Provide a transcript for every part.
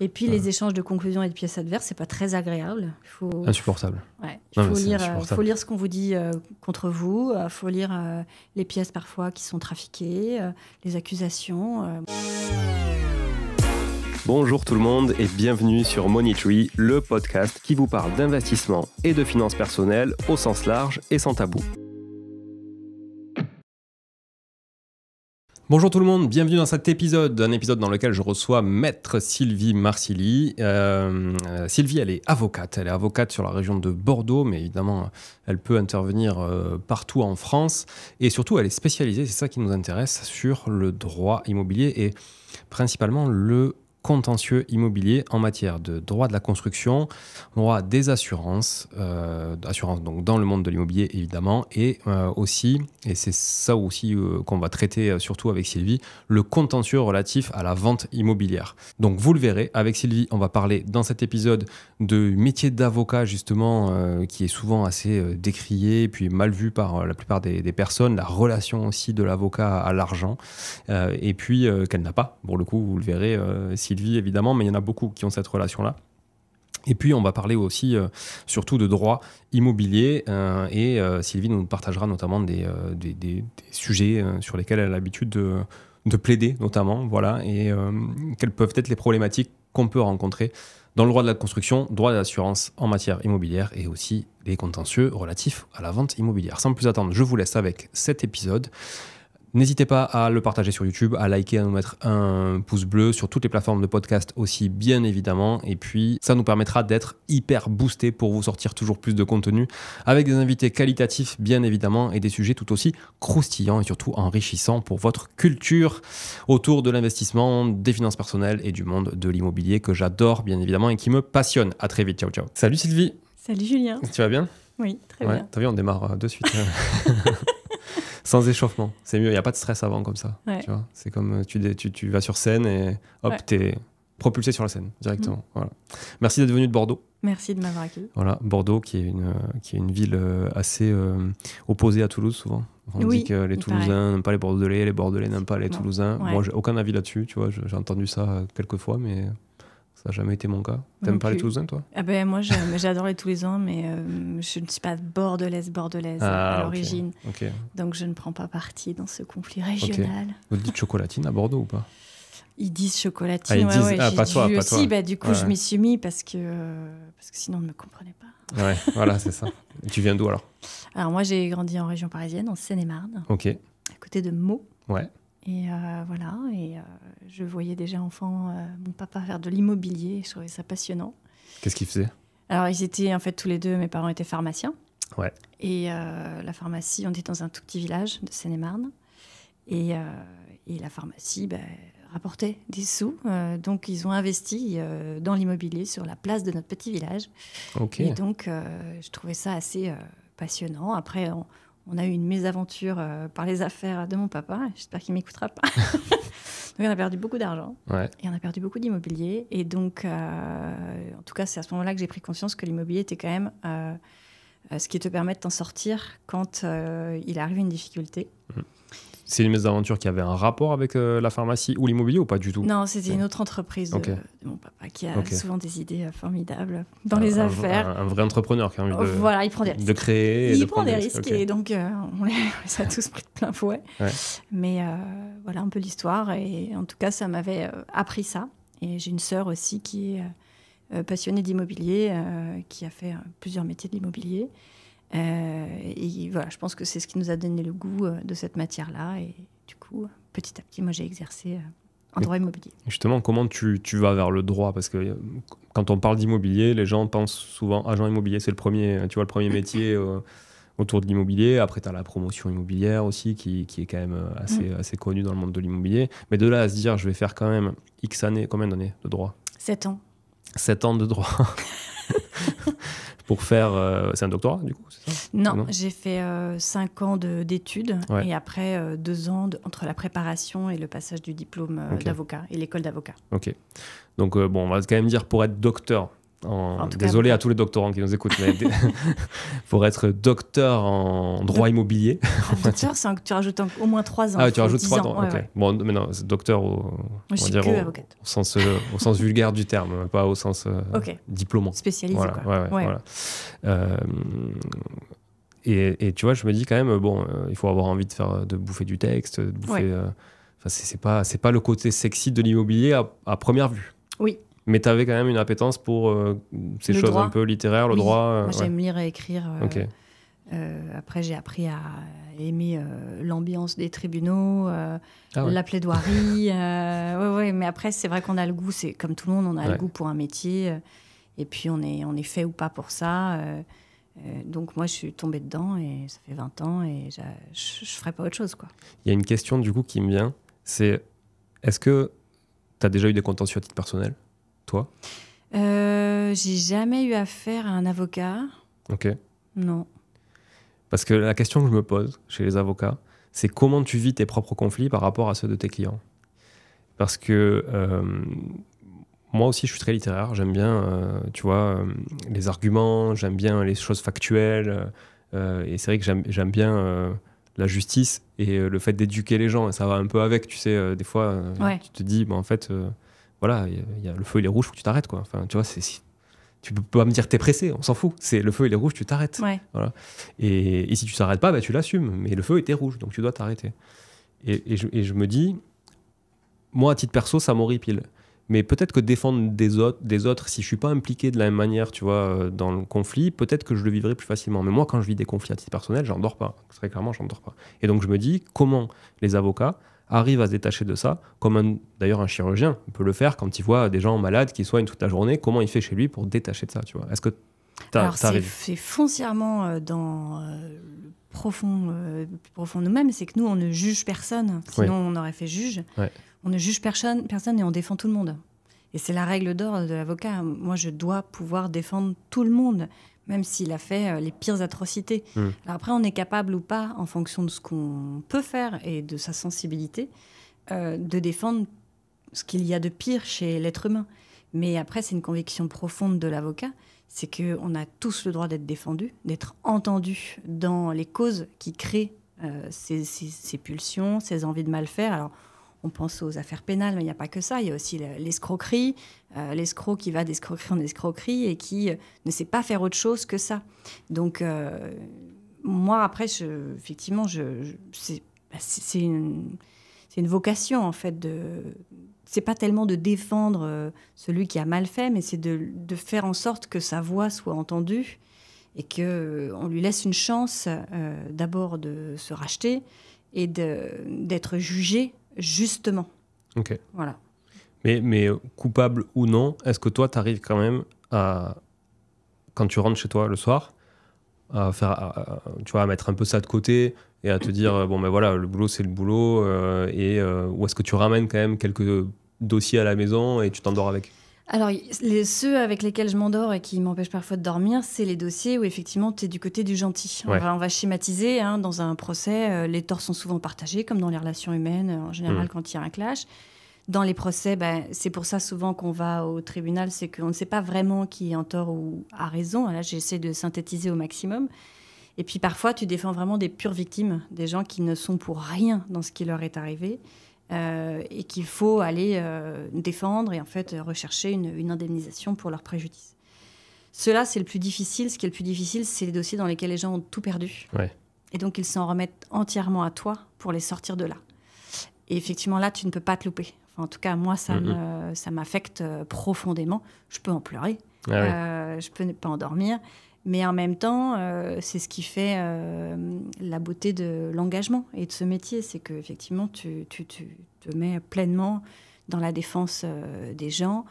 Et puis, les échanges de conclusions et de pièces adverses, c'est pas très agréable. Insupportable. Il euh, faut, lire, ce qu'on vous dit euh, contre vous. Il euh, faut lire les pièces parfois qui sont trafiquées, les accusations. Bonjour tout le monde et bienvenue sur Money Tree, le podcast qui vous parle d'investissement et de finances personnelles au sens large et sans tabou. Bonjour tout le monde, bienvenue dans cet épisode, un épisode dans lequel je reçois maître Sylvie Marcilly. Euh, euh, Sylvie, elle est avocate, elle est avocate sur la région de Bordeaux, mais évidemment, elle peut intervenir euh, partout en France, et surtout, elle est spécialisée, c'est ça qui nous intéresse, sur le droit immobilier et principalement le contentieux immobilier en matière de droit de la construction, droit des assurances, euh, assurances donc dans le monde de l'immobilier évidemment, et euh, aussi, et c'est ça aussi euh, qu'on va traiter euh, surtout avec Sylvie, le contentieux relatif à la vente immobilière. Donc vous le verrez, avec Sylvie, on va parler dans cet épisode de métier d'avocat justement, qui est souvent assez décrié, puis mal vu par la plupart des, des, personnes, la relation aussi de l'avocat à l'argent, et puis qu'elle n'a pas, pour le coup, vous le verrez, Sylvie évidemment, mais il y en a beaucoup qui ont cette relation-là. Et puis, on va parler aussi euh, surtout de droit immobilier. Euh, et euh, Sylvie nous partagera notamment des, sujets sur lesquels elle a l'habitude de, de, plaider, notamment. Voilà, et quelles peuvent être les problématiques qu'on peut rencontrer dans le droit de la construction, droit d'assurance en matière immobilière et aussi les contentieux relatifs à la vente immobilière. Sans plus attendre, je vous laisse avec cet épisode. N'hésitez pas à le partager sur YouTube, à liker, à nous mettre un pouce bleu sur toutes les plateformes de podcast aussi, bien évidemment. Et puis, ça nous permettra d'être hyper boostés pour vous sortir toujours plus de contenu avec des invités qualitatifs, bien évidemment, et des sujets tout aussi croustillants et surtout enrichissants pour votre culture autour de l'investissement, des finances personnelles et du monde de l'immobilier que j'adore, bien évidemment, et qui me passionne. À très vite. Ciao, ciao. Salut Sylvie. Salut Julien. Tu vas bien? Oui, très bien. T'as vu, on démarre euh, de suite. sans échauffement. C'est mieux, il n'y a pas de stress avant comme ça. Tu c'est comme euh, tu, tu, vas sur scène et hop, tu es propulsé sur la scène directement. Mm. Voilà. Merci d'être venu de Bordeaux. Merci de m'avoir accueilli. Voilà, Bordeaux qui est une, euh, qui est une ville euh, assez opposée à Toulouse souvent. On dit que les Toulousains n'aiment pas les Bordelais, les Bordelais n'aiment pas les Toulousains. Moi, j'ai aucun avis là-dessus, tu vois, j'ai entendu ça quelques fois, mais ça n'a jamais été mon cas. T'aimes parler pas les Toulousains, toi ah ben, Moi, j'adore les Toulousains, mais euh, je ne suis pas bordelaise, bordelaise ah, à l'origine. Donc, je ne prends pas partie dans ce conflit régional. Vous dites chocolatine à Bordeaux ou pas Ils disent chocolatine. Ah, ils disent... ah, pas toi, pas toi. Bah, du coup, je m'y suis mis parce que, parce que sinon, on ne me comprenait pas. Ouais, voilà, c'est ça. tu viens d'où alors Alors, moi, j'ai grandi en région parisienne, en Seine-et-Marne. Ok. À côté de Meaux. Ouais. Et euh, voilà, et euh, je voyais déjà enfant euh, mon papa faire de l'immobilier, je trouvais ça passionnant. Qu'est-ce qu'il faisait Alors ils étaient en fait tous les deux, mes parents étaient pharmaciens. Ouais. Et la pharmacie, on était dans un tout petit village de Seine-et-Marne. Et, la pharmacie ben, rapportait des sous. donc ils ont investi dans l'immobilier sur la place de notre petit village. ok Et donc je trouvais ça assez passionnant. Après, on, on a eu une mésaventure euh, par les affaires de mon papa. J'espère qu'il m'écoutera pas. donc on a perdu beaucoup d'argent et on a perdu beaucoup d'immobilier. Et donc, euh, en tout cas, c'est à ce moment-là que j'ai pris conscience que l'immobilier était quand même euh, ce qui te permet de t'en sortir quand il arrive une difficulté. C'est une d'aventure qui avait un rapport avec euh, la pharmacie ou l'immobilier ou pas du tout Non, c'était une autre entreprise de euh, mon papa qui a souvent des idées euh, formidables dans les affaires. Un, vrai entrepreneur qui a oh, voilà, il prend des risques. de créer. Il, prend des, risques et donc on, les, a tous pris de plein fouet. Mais voilà un peu l'histoire et en tout cas ça m'avait appris ça. Et j'ai une sœur aussi qui est passionnée d'immobilier, qui a fait plusieurs métiers de l'immobilier. Euh, et voilà, je pense que c'est ce qui nous a donné le goût euh, de cette matière-là. Et du coup, petit à petit, moi, j'ai exercé euh, en droit immobilier. Justement, comment tu, vas vers le droit Parce que quand on parle d'immobilier, les gens pensent souvent agent immobilier, c'est le premier, tu vois, le premier métier autour de l'immobilier. Après, tu as la promotion immobilière aussi, qui, est quand même assez, mm. assez connue dans le monde de l'immobilier. Mais de là à se dire, je vais faire quand même X années, combien d'années de droit 7 ans. 7 ans de droit. pour faire. Euh, c'est un doctorat, du coup Non, j'ai fait 5 euh, ans d'études et après 2 euh, ans entre la préparation et le passage du diplôme d'avocat et l'école d'avocat. Ok. Donc, bon, on va quand même dire pour être docteur, désolé à tous les doctorants qui nous écoutent, mais pour être docteur en droit immobilier. docteur, c'est tu rajoutes au moins 3 ans. Ah, tu rajoutes 3 ans, Bon, mais non, docteur au, sens, euh, au sens vulgaire du terme, hein, pas au sens euh, diplômant. Spécialisé, euh, et, tu vois, je me dis quand même, bon, il faut avoir envie de, faire, de bouffer du texte, de bouffer. Enfin, c'est pas, pas le côté sexy de l'immobilier à première vue. Oui. Mais tu avais quand même une appétence pour euh, ces choses un peu littéraires, le droit. Moi, euh, j'aime lire et écrire. Euh, après, j'ai appris à aimer l'ambiance des tribunaux, ah la plaidoirie. mais après, c'est vrai qu'on a le goût. C'est comme tout le monde, on a le goût pour un métier. et puis, on est, on est fait ou pas pour ça donc moi, je suis tombée dedans et ça fait 20 ans et je ne ferai pas autre chose. Quoi. Il y a une question du coup qui me vient, c'est est-ce que tu as déjà eu des contentieux à titre personnel toi euh, J'ai jamais eu affaire à un avocat. Ok. Non. Parce que la question que je me pose chez les avocats, c'est comment tu vis tes propres conflits par rapport à ceux de tes clients. Parce que euh, moi aussi, je suis très littéraire. J'aime bien, euh, tu vois, les arguments, j'aime bien les choses factuelles. et c'est vrai que j'aime bien la justice et le fait d'éduquer les gens. Et ça va un peu avec, tu sais, des fois, tu te dis, bah, en fait voilà, le feu il est rouge, faut que tu t'arrêtes quoi. Enfin, tu vois, c'est si tu peux pas me dire t'es pressé, on s'en fout. C'est le feu il est rouge, tu t'arrêtes. Et, si tu t'arrêtes pas, bah, tu l'assumes. Mais le feu était rouge, donc tu dois t'arrêter. Et, je, me dis, moi à titre perso, ça m'horripile. Mais peut-être que défendre des autres, des autres, si je suis pas impliqué de la même manière, tu vois, euh, dans le conflit, peut-être que je le vivrai plus facilement. Mais moi, quand je vis des conflits à titre personnel, j'en dors pas. Très clairement, j'en dors pas. Et donc je me dis, comment les avocats arrive à se détacher de ça, comme d'ailleurs un chirurgien peut le faire quand il voit des gens malades qui soignent toute la journée, comment il fait chez lui pour détacher de ça, tu vois Est-ce que c'est foncièrement euh, dans le euh, profond, euh, profond nous-mêmes, c'est que nous, on ne juge personne, sinon on aurait fait juge. On ne juge personne, personne et on défend tout le monde. Et c'est la règle d'or de l'avocat. Moi, je dois pouvoir défendre tout le monde même s'il a fait euh, les pires atrocités. Mm. après, on est capable ou pas, en fonction de ce qu'on peut faire et de sa sensibilité, euh, de défendre ce qu'il y a de pire chez l'être humain. Mais après, c'est une conviction profonde de l'avocat, c'est qu'on a tous le droit d'être défendu, d'être entendu dans les causes qui créent euh, ces, pulsions, ces envies de mal faire on pense aux affaires pénales, mais il n'y a pas que ça. Il y a aussi l'escroquerie, euh, l'escroc qui va d'escroquerie en escroquerie et qui euh, ne sait pas faire autre chose que ça. Donc, euh, moi, après, effectivement, bah, c'est, une, vocation, en fait, de. C'est pas tellement de défendre celui qui a mal fait, mais c'est de, faire en sorte que sa voix soit entendue et que on lui laisse une chance d'abord de se racheter et d'être jugé justement. Ok. Voilà. Mais, mais euh, coupable ou non, est-ce que toi, tu arrives quand même à, quand tu rentres chez toi le soir, à faire, tu vois, à mettre un peu ça de côté et à te dire, euh, bon ben voilà, le boulot c'est le boulot, euh, et, ou est-ce que tu ramènes quand même quelques dossiers à la maison et tu t'endors avec alors, ceux avec lesquels je m'endors et qui m'empêchent parfois de dormir, c'est les dossiers où effectivement tu es du côté du gentil. On, va, schématiser, hein, dans un procès, euh, les torts sont souvent partagés, comme dans les relations humaines, euh, en général mm. quand il y a un clash. Dans les procès, bah, c'est pour ça souvent qu'on va au tribunal, c'est qu'on ne sait pas vraiment qui est en tort ou a raison. Là, j'essaie de synthétiser au maximum. Et puis parfois, tu défends vraiment des pures victimes, des gens qui ne sont pour rien dans ce qui leur est arrivé. Euh, et qu'il faut aller euh, défendre et en fait rechercher une, indemnisation pour leur préjudice. Cela, c'est le plus difficile. Ce qui est le plus difficile, c'est les dossiers dans lesquels les gens ont tout perdu. Et donc, ils s'en remettent entièrement à toi pour les sortir de là. Et effectivement, là, tu ne peux pas te louper. en tout cas, moi, ça m'affecte euh, profondément. Je peux en pleurer. Ah je peux ne pas en dormir. Mais en même temps, euh, c'est ce qui fait euh, la beauté de l'engagement et de ce métier, c'est qu'effectivement, tu, tu, te mets pleinement dans la défense euh, des gens.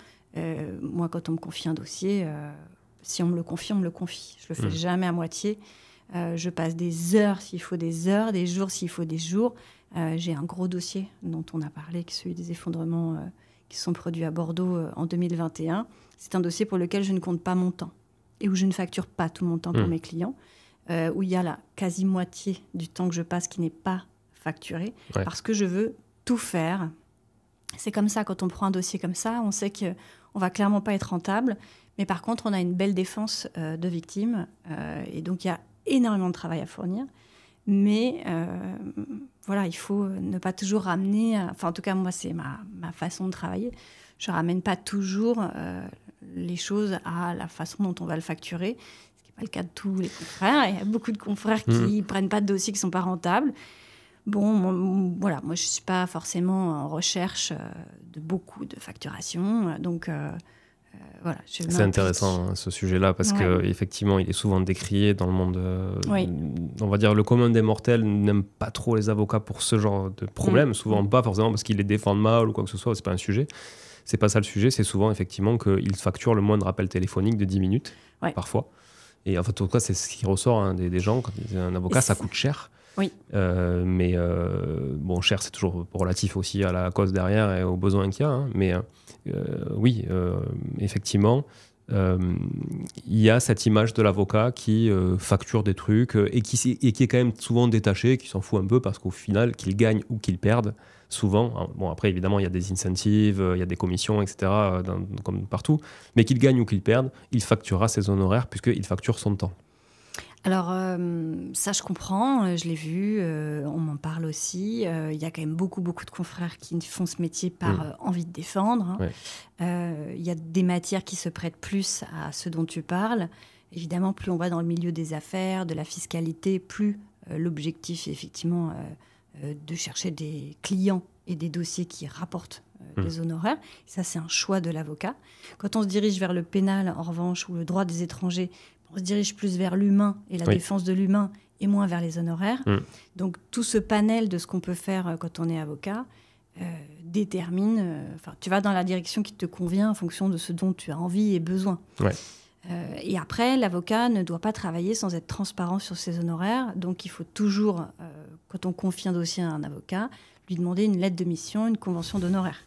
moi, quand on me confie un dossier, si on me le confie, on me le confie. Je le fais mmh. jamais à moitié. je passe des heures s'il faut des heures, des jours s'il faut des jours. J'ai un gros dossier dont on a parlé, qui est celui des effondrements qui sont produits à Bordeaux en 2021. C'est un dossier pour lequel je ne compte pas mon temps où je ne facture pas tout mon temps pour hmm. mes clients, euh, où il y a la quasi moitié du temps que je passe qui n'est pas facturé, parce que je veux tout faire. C'est comme ça, quand on prend un dossier comme ça, on sait qu'on va clairement pas être rentable, mais par contre, on a une belle défense euh, de victime euh, et donc il y a énormément de travail à fournir. Mais voilà, il faut ne pas toujours ramener, enfin en tout cas moi c'est ma, façon de travailler, je ramène pas toujours les choses à la façon dont on va le facturer, ce qui n'est pas le cas de tous les confrères. Il y a beaucoup de confrères qui ne mm. prennent pas de dossiers qui ne sont pas rentables. Bon, voilà, moi je ne suis pas forcément en recherche euh, de beaucoup de facturation, euh, donc euh, voilà. C'est intéressant hein, ce sujet-là parce que effectivement, il est souvent décrié dans le monde. On va dire le commun des mortels n'aime pas trop les avocats pour ce genre de problème, mm. souvent mm. pas forcément parce qu'ils les défendent mal ou quoi que ce soit, c'est pas un sujet c'est pas ça le sujet, c'est souvent effectivement qu'ils facturent le de rappels téléphonique de 10 minutes, parfois. Et en fait, en tout cas, c'est ce qui ressort hein, des, gens. Quand un avocat, ça coûte cher. Oui. Euh, mais euh, bon, cher, c'est toujours relatif aussi à la cause derrière et aux besoins qu'il y a. Hein. mais euh, oui, effectivement, euh, il y a cette image de l'avocat qui euh, facture des trucs euh, et qui, est quand même souvent détaché, qui s'en fout un peu parce qu'au final, qu'il gagne ou qu'il perde, souvent, hein, bon après évidemment il y a des incentives, il y a des commissions, etc., comme partout, mais qu'il gagne ou qu'il perde, il facturera ses honoraires puisqu'il facture son temps. Alors, euh, ça, je comprends, euh, je l'ai vu, euh, on m'en parle aussi. Il y a quand même beaucoup, beaucoup de confrères qui font ce métier par mm. envie de défendre. Hein. Il y a des matières qui se prêtent plus à ce dont tu parles. Évidemment, plus on va dans le milieu des affaires, de la fiscalité, plus l'objectif est effectivement de chercher des clients et des dossiers qui rapportent mm. des honoraires. Ça, c'est un choix de l'avocat. Quand on se dirige vers le pénal, en revanche, ou le droit des étrangers, se dirige plus vers l'humain et la défense de l'humain et moins vers les honoraires. Mm. Donc tout ce panel de ce qu'on peut faire euh, quand on est avocat euh, détermine, euh, enfin tu vas dans la direction qui te convient en fonction de ce dont tu as envie et besoin. et après, l'avocat ne doit pas travailler sans être transparent sur ses honoraires. Donc il faut toujours, quand on confie un dossier à un avocat, lui demander une lettre de mission, une convention d'honoraires.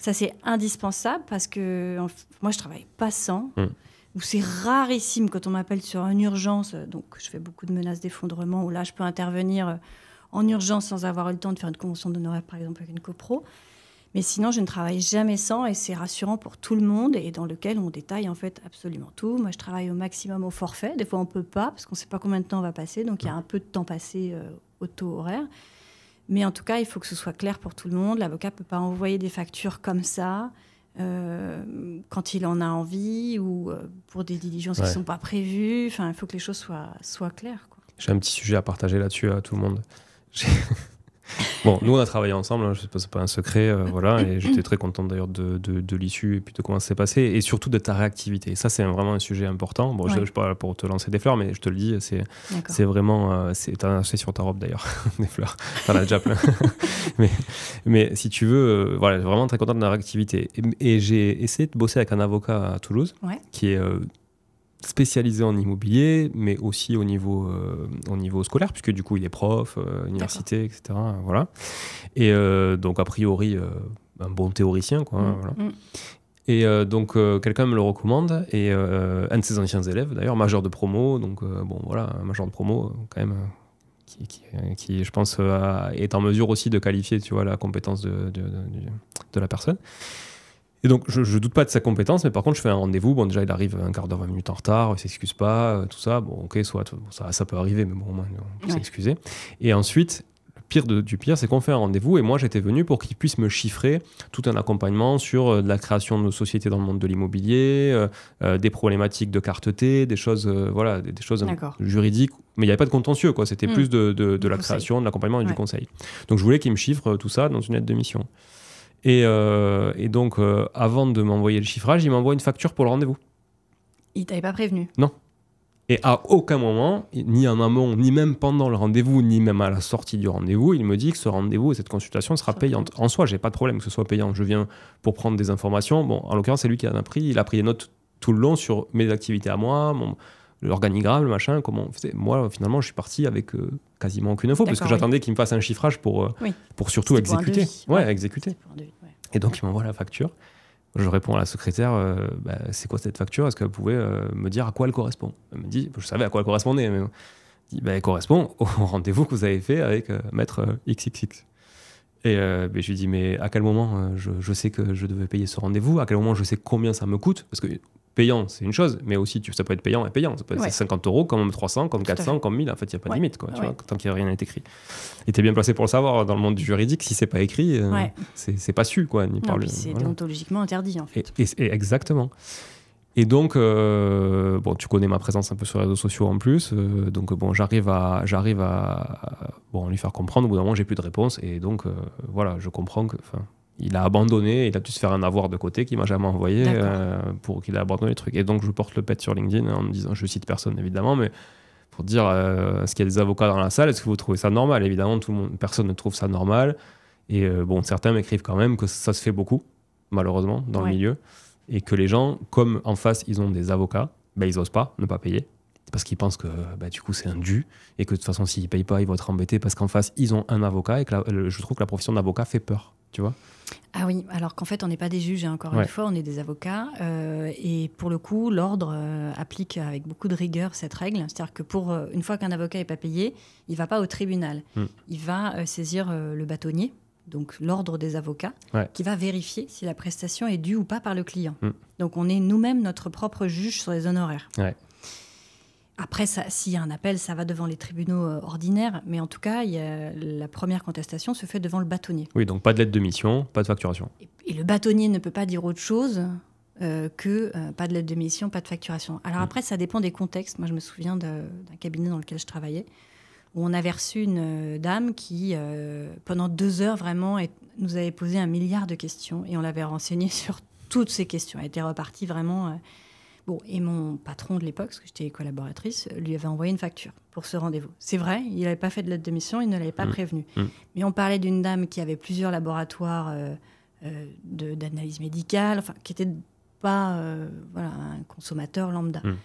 Ça c'est indispensable parce que moi je travaille pas sans. Mm où c'est rarissime quand on m'appelle sur une urgence, euh, donc je fais beaucoup de menaces d'effondrement, où là je peux intervenir euh, en urgence sans avoir eu le temps de faire une convention d'honoraire par exemple avec une copro. Mais sinon, je ne travaille jamais sans et c'est rassurant pour tout le monde et dans lequel on détaille en fait absolument tout. Moi, je travaille au maximum au forfait. Des fois, on ne peut pas parce qu'on ne sait pas combien de temps on va passer. Donc, il y a un peu de temps passé euh, au taux horaire. Mais en tout cas, il faut que ce soit clair pour tout le monde. L'avocat ne peut pas envoyer des factures comme ça. Euh, quand il en a envie ou euh, pour des diligences qui ne sont pas prévues. Enfin, il faut que les choses soient, soient claires. J'ai un petit sujet à partager là-dessus à tout le monde. Bon, nous, on a travaillé ensemble, hein, c'est pas, un secret, euh, voilà, et j'étais très content d'ailleurs de, de, de l'issue et puis de comment ça s'est passé, et surtout de ta réactivité. Ça, c'est vraiment un sujet important. Bon, je ne suis pas là pour te lancer des fleurs, mais je te le dis, c'est vraiment. Euh, tu as acheté sur ta robe d'ailleurs, des fleurs. T'en as déjà plein. mais, mais si tu veux, euh, voilà, vraiment très content de la réactivité. Et, j'ai essayé de bosser avec un avocat à Toulouse, qui est euh, spécialisé en immobilier, mais aussi au niveau, euh, au niveau scolaire, puisque du coup il est prof, euh, université, etc. Voilà. Et euh, donc a priori un bon théoricien, quoi. Mmh. Mmh. Et donc quelqu'un me le recommande et un de ses anciens élèves, d'ailleurs majeur de promo, donc bon voilà, majeur de promo quand même. Qui, qui, qui, je pense, est en mesure aussi de qualifier tu vois, la compétence de, de la personne. Et donc, je, ne doute pas de sa compétence, mais par contre, je fais un rendez-vous. Bon, déjà, il arrive un quart d'heure, 20 minutes en retard, il s'excuse pas, euh, tout ça. Bon, ok, soit, ça, ça peut arriver, mais bon, on peut s'excuser. Et ensuite, le pire de, du pire, c'est qu'on fait un rendez-vous, et moi, j'étais venu pour qu'il puisse me chiffrer tout un accompagnement sur euh, la création de nos sociétés dans le monde de l'immobilier, euh, des problématiques de carteté, des choses, des, choses juridiques mais il n'y avait pas de contentieux, quoi. C'était hmm. plus de, la création, de l'accompagnement et du conseil. Donc je voulais qu'il me chiffre tout ça dans une aide de mission. Euh, et, donc, euh, avant de m'envoyer le chiffrage, il m'envoie une facture pour le rendez-vous. Il t'avait pas prévenu Non. Et à aucun moment, ni en amont, ni même pendant le rendez-vous, ni même à la sortie du rendez-vous, il me dit que ce rendez-vous et cette consultation sera payante. En soi, j'ai pas de problème que ce soit payant. Je viens pour prendre des informations. Bon, en l'occurrence, c'est lui qui en a pris. Il a pris des notes tout le long sur mes activités à moi, mon, l'organigramme, le machin, comment on faisait. Moi, finalement, je suis parti avec euh, quasiment aucune info parce que j'attendais qu'il me fasse un chiffrage pour, euh, pour surtout exécuter. ouais, exécuter. Et donc, il m'envoie la facture. Je réponds à la secrétaire, euh, bah, c'est quoi cette facture Est-ce que vous pouvez euh, me dire à quoi elle correspond Elle me dit, je savais à quoi elle correspondait, mais bah, elle correspond au rendez-vous que vous avez fait avec maître XXX. Et bah, je lui dis, mais à quel moment je, je, sais que je devais payer ce rendez-vous À quel moment je sais combien ça me coûte Parce que payant, c'est une chose, mais aussi tu, ça peut être payant et payant. Ça 50 euros, comme 300, comme 400, comme 1000. En fait, il n'y a pas de limite, quoi, tu vois, tant qu'il n'y a rien écrit. Et tu es bien placé pour le savoir. Dans le monde du juridique, si c'est pas écrit, euh, c'est pas su, quoi. Ni par c'est déontologiquement interdit, en fait. Et, exactement. Et donc, euh, bon, tu connais ma présence un peu sur les réseaux sociaux en plus. Euh, donc, bon, j'arrive à, j'arrive à, bon, lui faire comprendre. Au bout d'un moment, j'ai plus de réponse. Et donc, euh, voilà, je comprends que, il a abandonné, il a pu se faire un avoir de côté qu'il m'a jamais envoyé euh, pour qu'il ait abandonné le truc. Et donc je porte le pet sur LinkedIn hein, en me disant, je cite personne évidemment, mais pour dire euh, est-ce qu'il y a des avocats dans la salle, est-ce que vous trouvez ça normal Évidemment, tout monde, personne ne trouve ça normal. Et euh, bon, certains m'écrivent quand même que ça se fait beaucoup, malheureusement, dans le milieu, et que les gens, comme en face ils ont des avocats, ben ils osent pas ne pas payer parce qu'ils pensent que bah, du coup c'est un dû et que de toute façon s'ils payent pas ils vont être embêtés parce qu'en face ils ont un avocat et je trouve que la profession d'avocat fait peur, tu vois. Ah oui, alors qu'en fait, on n'est pas des juges, hein, encore une fois, on est des avocats. Euh, et pour le coup, l'ordre euh, applique avec beaucoup de rigueur cette règle. C'est-à-dire que pour euh, une fois qu'un avocat n'est pas payé, il ne va pas au tribunal. Hmm. Il va saisir le bâtonnier, donc l'ordre des avocats, qui va vérifier si la prestation est due ou pas par le client. Hmm. Donc on est nous-mêmes notre propre juge sur les honoraires. Après, s'il y a un appel, ça va devant les tribunaux euh, ordinaires, mais en tout cas, y a, la première contestation se fait devant le bâtonnier. Oui, donc pas de lettre de mission, pas de facturation. Et, le bâtonnier ne peut pas dire autre chose euh, que euh, pas de lettre de mission, pas de facturation. Alors mm. après, ça dépend des contextes. Moi, je me souviens d'un cabinet dans lequel je travaillais, où on avait reçu une dame qui, pendant deux heures vraiment, nous avait posé un milliard de questions, et on l'avait renseignée sur toutes ces questions. Elle était repartie vraiment Bon, et mon patron de l'époque, parce que j'étais collaboratrice, lui avait envoyé une facture pour ce rendez-vous. C'est vrai, il n'avait pas fait de lettre de mission, il ne l'avait pas mm. prévenu. Mm. Mais on parlait d'une dame qui avait plusieurs laboratoires euh, euh, d'analyse médicale, enfin, qui n'était pas euh, voilà, un consommateur lambda. Mm.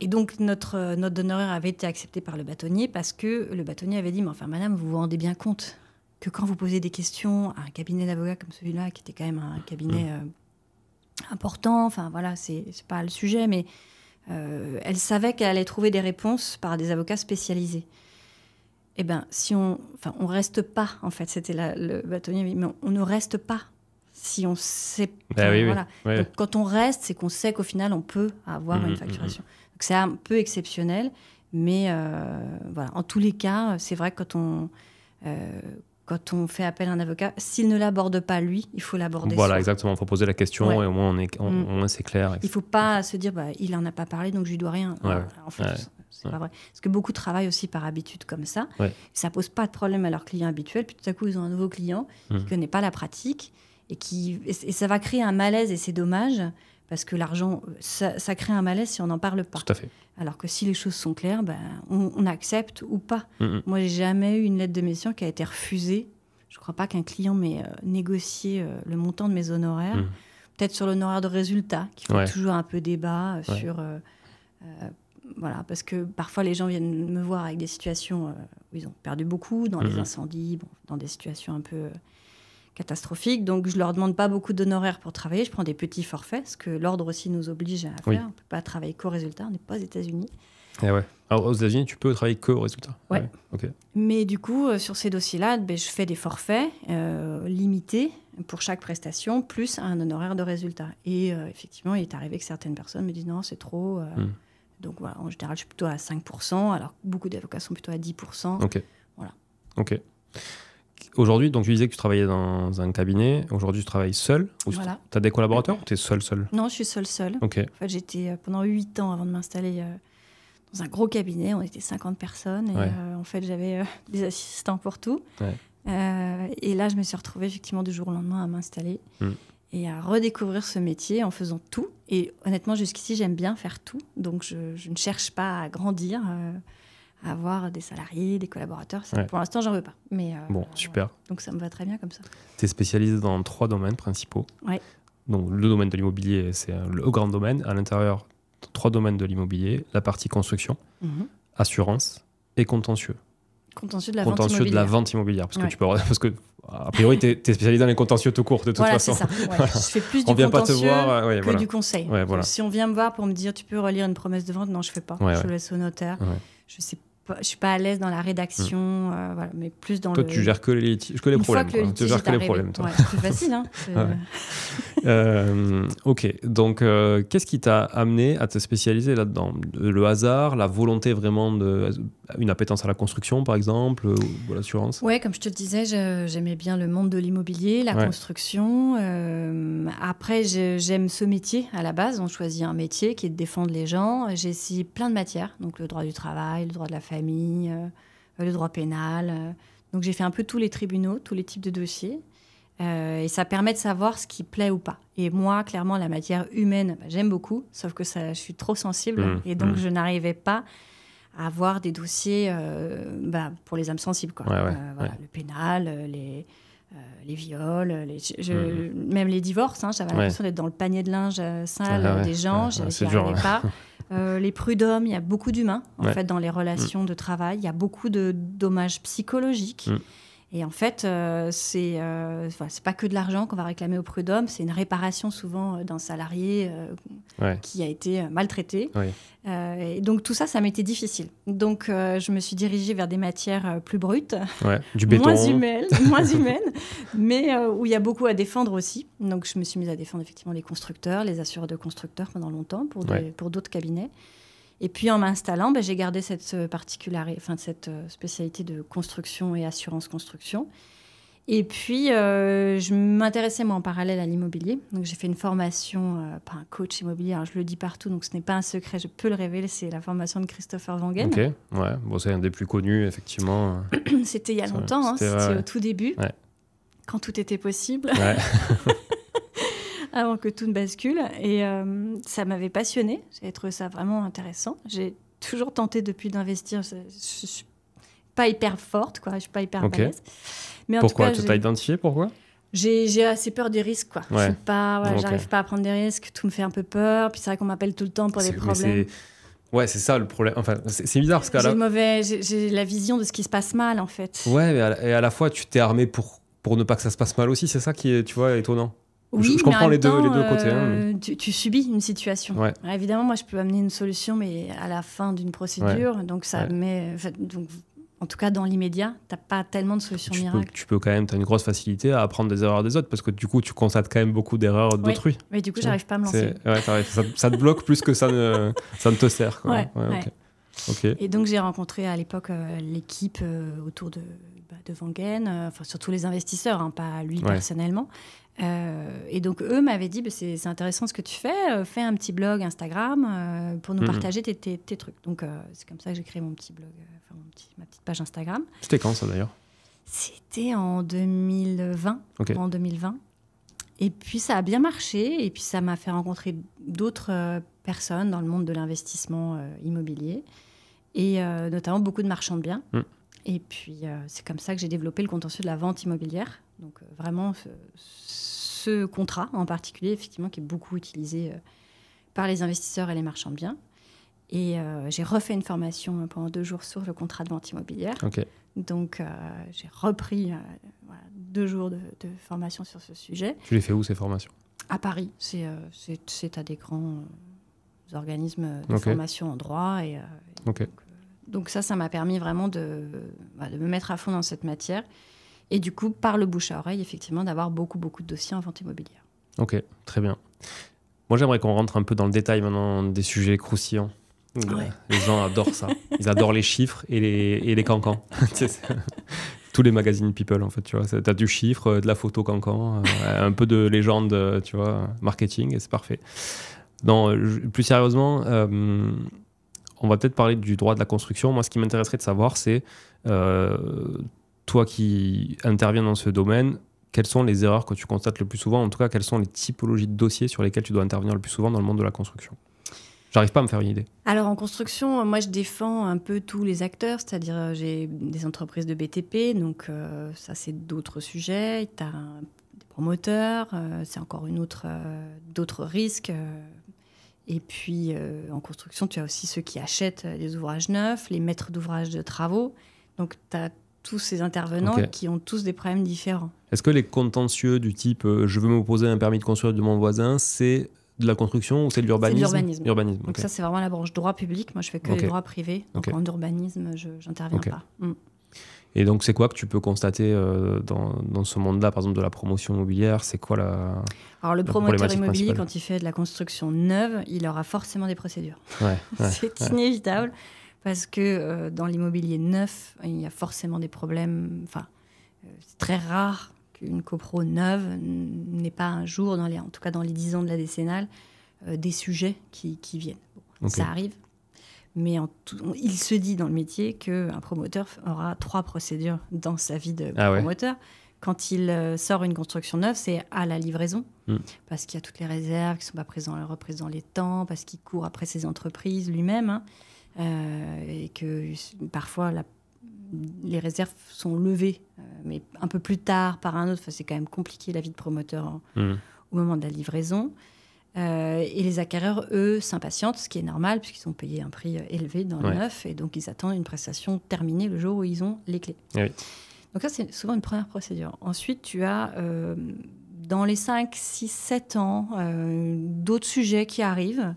Et donc, notre note avait été accepté par le bâtonnier parce que le bâtonnier avait dit Mais enfin, madame, vous vous rendez bien compte que quand vous posez des questions à un cabinet d'avocats comme celui-là, qui était quand même un cabinet important. Enfin, voilà, c'est pas le sujet, mais euh, elle savait qu'elle allait trouver des réponses par des avocats spécialisés. Eh bien, si on, enfin, on reste pas, en fait, c'était le bâtonnier, mais on, ne reste pas si on sait. Ah quand on reste, c'est qu'on sait qu'au final, on peut avoir mmh, une mmh, facturation. Mmh, c'est un peu exceptionnel, mais euh, voilà. En tous les cas, c'est vrai que quand on, euh, quand on fait appel à un avocat, s'il ne l'aborde pas lui, il faut l'aborder. Voilà, exactement. Il faut poser la question et au moins on est, mm. moins c'est clair. Il ne faut pas se dire, bah, il en a pas parlé, donc je lui dois rien. En fait, c'est pas vrai. Parce que beaucoup travaillent aussi par habitude comme ça. Ça ne pose pas de problème à leur client habituel. Puis tout à coup, ils ont un nouveau client mm. qui ne connaît pas la pratique et qui et ça va créer un malaise et c'est dommage parce que l'argent, euh, ça, crée un malaise si on n'en parle pas. Tout à fait. Alors que si les choses sont claires, ben, on, accepte ou pas. Moi, mm, mm. Moi, j'ai jamais eu une lettre de mission qui a été refusée. Je ne crois pas qu'un client m'ait euh, négocié euh, le montant de mes honoraires. Mm. Peut-être sur l'honoraire de résultat, qui fait toujours un peu débat sur voilà, parce que parfois les gens viennent me voir avec des situations où ils ont perdu beaucoup, dans les incendies, bon, dans des situations un peu catastrophique. Donc, je leur demande pas beaucoup d'honoraires pour travailler. Je prends des petits forfaits, ce que l'ordre aussi nous oblige à faire. On On peut pas travailler qu'au résultat. On n'est pas aux États-Unis. Eh ouais. Alors, aux États-Unis, tu peux travailler qu'au résultat. Ouais. Ah Mais du coup, euh, sur ces dossiers-là, ben, je fais des forfaits euh, limités pour chaque prestation, plus un honoraire de résultat. Et euh, effectivement, il est arrivé que certaines personnes me disent non, c'est trop. Hmm. Donc voilà, en général, je suis plutôt à 5%, alors beaucoup d'avocats sont plutôt à 10%. Ok. Voilà. Ok. Aujourd'hui, donc tu disais que tu travaillais dans un cabinet. Aujourd'hui, tu travailles seul tu as des collaborateurs ou tu es seul seul Non, je suis seul seul. En fait, j'étais euh, pendant 8 ans avant de m'installer euh, dans un gros cabinet. On était 50 personnes et euh, en fait, j'avais des assistants pour tout. et là, je me suis retrouvée effectivement du jour au lendemain à m'installer hmm. et à redécouvrir ce métier en faisant tout. Et honnêtement, jusqu'ici, j'aime bien faire tout. Donc, je, je ne cherche pas à grandir avoir des salariés, des collaborateurs. Pour l'instant, j'en veux pas. Mais, euh, bon, super. Donc ça me va très bien comme ça. Tu es spécialisé dans trois domaines principaux. Ouais. Donc le domaine de l'immobilier, c'est le grand domaine. À l'intérieur, trois domaines de l'immobilier la partie construction, mhm. assurance et contentieux. Contentieux de la, vente, immobilière. De la vente immobilière. Parce que tu peux, parce que a priori, tu es, spécialisé dans les contentieux tout court, de toute façon. Ça, ouais. Je fais plus du vient contentieux pas te voir, euh, que du conseil. si on vient me voir pour me dire tu peux relire une promesse de vente, non, je fais pas. je laisse au notaire. Je sais je suis pas à l'aise dans la rédaction, hmm. euh, voilà, mais plus dans le. Toi, tu gères que les, je que les Une problèmes. Que tu gères que les problèmes. Toi. Ouais, c'est facile. Hein, euh, ok, donc euh, qu'est-ce qui t'a amené à te spécialiser là-dedans Le hasard, la volonté vraiment de une appétence à la construction, par exemple, euh, ou à l'assurance Oui, comme je te le disais, j'aimais bien le monde de l'immobilier, la construction. Euh, après, j'aime ce métier à la base. On choisit un métier qui est de défendre les gens. J'ai essayé plein de matières, donc le droit du travail, le droit de la famille, euh, le droit pénal. Donc j'ai fait un peu tous les tribunaux, tous les types de dossiers. et ça permet de savoir ce qui plaît ou pas. Et moi, clairement, la matière humaine, bah, j'aime beaucoup, sauf que ça, je suis trop sensible mmh, et donc mmh. je n'arrivais pas avoir des dossiers euh, bah, pour les âmes sensibles. Quoi. Euh, le pénal, euh, les, les viols, mm, mm. même les divorces. Hein, j'avais l'impression d'être dans le panier de linge sale des gens. je n'y arrivais pas. les prud'hommes, il y a beaucoup d'humains en fait dans les mm. relations de travail, il y a beaucoup de dommages psychologiques. Et en fait, euh, ce euh, c'est pas que de l'argent qu'on va réclamer au prud'homme, c'est une réparation souvent euh, d'un salarié qui a été maltraité. et donc tout ça, ça m'était difficile. Donc je me suis dirigée vers des matières plus brutes, du moins humaines, moins mais où il y a beaucoup à défendre aussi. Donc je me suis mise à défendre effectivement les constructeurs, les assureurs de constructeurs pendant longtemps pour d'autres cabinets. Et puis en m'installant, ben, j'ai gardé cette, euh, particularité, enfin, cette euh, spécialité de construction et assurance construction. Et puis, euh, je m'intéressais moi en parallèle à l'immobilier. Donc, j'ai fait une formation par un coach immobilier. Hein, je le dis partout, donc ce n'est pas un secret, je peux le révéler. C'est la formation de Christopher Wangen. Ok, ouais. Bon, c'est un des plus connus, effectivement. C'était il y a longtemps, hein, c'était au tout début, quand tout était possible. Ouais. avant que tout ne bascule. Et euh, ça m'avait passionnée. J'ai trouvé ça vraiment intéressant. J'ai toujours tenté depuis d'investir. Je, ne suis pas hyper forte, quoi. Je suis pas hyper okay. Mais en pourquoi tout cas, tu t'as identifié Pourquoi j'ai assez peur des risques, quoi. Je n'arrive j'arrive pas à prendre des risques, tout me fait un peu peur. Puis c'est vrai qu'on m'appelle tout le temps pour des problèmes. Ouais, c'est ça le problème. Enfin, c'est bizarre ce cas là mauvais, j'ai la vision de ce qui se passe mal en fait. Ouais, et à la fois tu t'es armé pour pour ne pas que ça se passe mal aussi, c'est ça qui est, tu vois, étonnant. Oui, je, comprends les, deux, les deux côtés. Hein, euh, tu, subis une situation. Ah, évidemment, moi, je peux amener une solution, mais à la fin d'une procédure. Donc, ça met. Donc, en tout cas, dans l'immédiat, tu n'as pas tellement de solutions tu miracles. tu peux quand même, tu as une grosse facilité à apprendre des erreurs des autres parce que du coup, tu constates quand même beaucoup d'erreurs d'autrui. Mais du coup, j'arrive pas à me lancer. ça, te bloque plus que ça ne, ça ne te sert. Et donc, j'ai rencontré à l'époque euh, l'équipe euh, autour de, bah, de enfin, surtout les investisseurs, hein, pas lui personnellement. Euh, et donc, eux m'avaient dit bah, c'est intéressant ce que tu fais, euh, fais un petit blog Instagram euh, pour nous mhm. partager tes, trucs. Donc, c'est comme ça que j'ai créé mon petit blog, ma petite page Instagram. C'était quand ça d'ailleurs C'était en 2020. En 2020. Et puis, ça a bien marché. Et puis, ça m'a fait rencontrer d'autres personnes dans le monde de l'investissement immobilier et notamment beaucoup de marchands de biens. Mm. Et puis, c'est comme ça que j'ai développé le contentieux de la vente immobilière donc euh, vraiment, ce, contrat en particulier, effectivement, qui est beaucoup utilisé euh, par les investisseurs et les marchands de biens. Et euh, j'ai refait une formation pendant deux jours sur le contrat de vente immobilière. Donc j'ai repris deux jours de, formation sur ce sujet. Tu les fais où ces formations À Paris. C'est à des grands organismes de formation en droit. Et, donc, ça, ça m'a permis vraiment de, bah, de, me mettre à fond dans cette matière. Et du coup, par le bouche à oreille, effectivement, d'avoir beaucoup, beaucoup de dossiers en vente immobilière. Ok, très bien. Moi, j'aimerais qu'on rentre un peu dans le détail maintenant des sujets croustillants. Les gens adorent ça. Ils adorent les chiffres et les, et les cancans. Tous les magazines People, en fait, tu vois. T'as du chiffre, euh, de la photo cancan, euh, un peu de légende, euh, tu vois, marketing, et c'est parfait. Non, plus sérieusement, on va peut-être parler du droit de la construction. Moi, ce qui m'intéresserait de savoir, c'est toi qui interviens dans ce domaine, quelles sont les erreurs que tu constates le plus souvent En tout cas, quelles sont les typologies de dossiers sur lesquels tu dois intervenir le plus souvent dans le monde de la construction J'arrive pas à me faire une idée. Alors en construction, moi je défends un peu tous les acteurs, c'est-à-dire euh, j'ai des entreprises de BTP, donc euh, ça c'est d'autres sujets. Tu as des promoteurs, euh, c'est encore une autre, d'autres risques. Et puis en construction, tu as aussi ceux qui achètent des ouvrages neufs, les maîtres d'ouvrages de travaux. Donc tu as tous ces intervenants qui ont tous des problèmes différents. Est-ce que les contentieux du type euh, je veux me à un permis de construire de mon voisin, c'est de la construction ou c'est de l'urbanisme C'est l'urbanisme. Donc ça, c'est vraiment la branche droit public. Moi, je fais que le droit privé. Donc en urbanisme, je n'interviens pas. Mm. Et donc, c'est quoi que tu peux constater euh, dans, dans, ce monde-là, par exemple, de la promotion immobilière C'est quoi la. Alors, le promoteur immobilier, quand il fait de la construction neuve, il aura forcément des procédures. Ouais, c'est inévitable parce que euh, dans l'immobilier neuf, il y a forcément des problèmes. Enfin, euh, c'est très rare qu'une copro neuve n'ait pas un jour, dans en tout cas dans les dix ans de la décennale, euh, des sujets qui, viennent. Ça arrive. Mais il se dit dans le métier qu'un promoteur aura trois procédures dans sa vie de ah promoteur. Quand il sort une construction neuve, c'est à la livraison, hmm. parce qu'il y a toutes les réserves qui ne sont pas présentes, représentent dans les temps, parce qu'il court après ses entreprises lui-même. Hein. Euh, et que parfois les réserves sont levées, euh, mais un peu plus tard par un autre. c'est quand même compliqué la vie de promoteur mmh. au moment de la livraison. Euh, et les acquéreurs, eux, s'impatientent, ce qui est normal, puisqu'ils ont payé un prix élevé dans le neuf, et donc ils attendent une prestation terminée le jour où ils ont les clés. Eh donc ça, c'est souvent une première procédure. Ensuite, tu as, dans les 5, 6, 7 ans, d'autres sujets qui arrivent.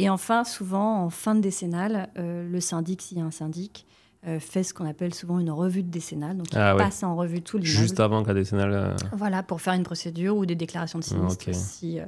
Et enfin, souvent, en fin de décennale, euh, le syndic, s'il y a un syndic, euh, fait ce qu'on appelle souvent une revue de décennale. Donc, il ah passe en revue tout le Juste avant qu'à la décennale. Euh, voilà, pour faire une procédure ou des déclarations de ah, sinistre si,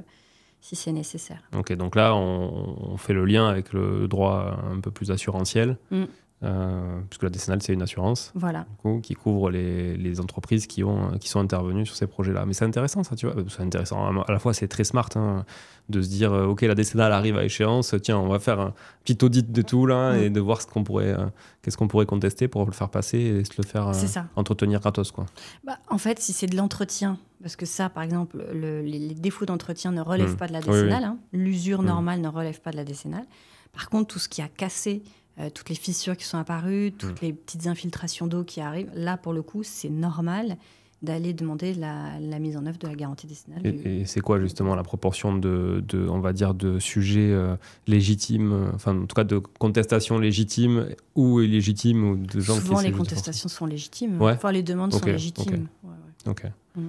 si c'est nécessaire. Ok, donc là, on, fait le lien avec le droit un peu plus assurantiel. Mm. Euh, puisque la décennale, c'est une assurance voilà. qui couvre les, entreprises qui, ont, qui sont intervenues sur ces projets-là. Mais c'est intéressant, ça, tu vois. C'est intéressant. Hein. À la fois, c'est très smart hein, de se dire euh, OK, la décennale arrive à échéance. Tiens, on va faire un petit audit de tout, là, mm. et de voir ce qu'on pourrait, euh, qu'est-ce qu'on pourrait contester pour le faire passer et se le faire entretenir gratos, quoi. Bah, en fait, si c'est de l'entretien, parce que ça, par exemple, les, défauts d'entretien ne relèvent mm. pas de la décennale, hein. l'usure mm. normale ne relève pas de la décennale. Par contre, tout ce qui a cassé, euh, toutes les fissures qui sont apparues, toutes mm. les petites infiltrations d'eau qui arrivent. Là, pour le coup, c'est normal d'aller demander la, mise en œuvre de la garantie décennale. Et, et c'est quoi justement la proportion de, on va dire, de sujets euh, légitimes, euh, enfin en tout cas de contestations légitimes ou illégitimes ou de gens Souvent les contestations sont légitimes, Parfois, les demandes sont légitimes. Mm.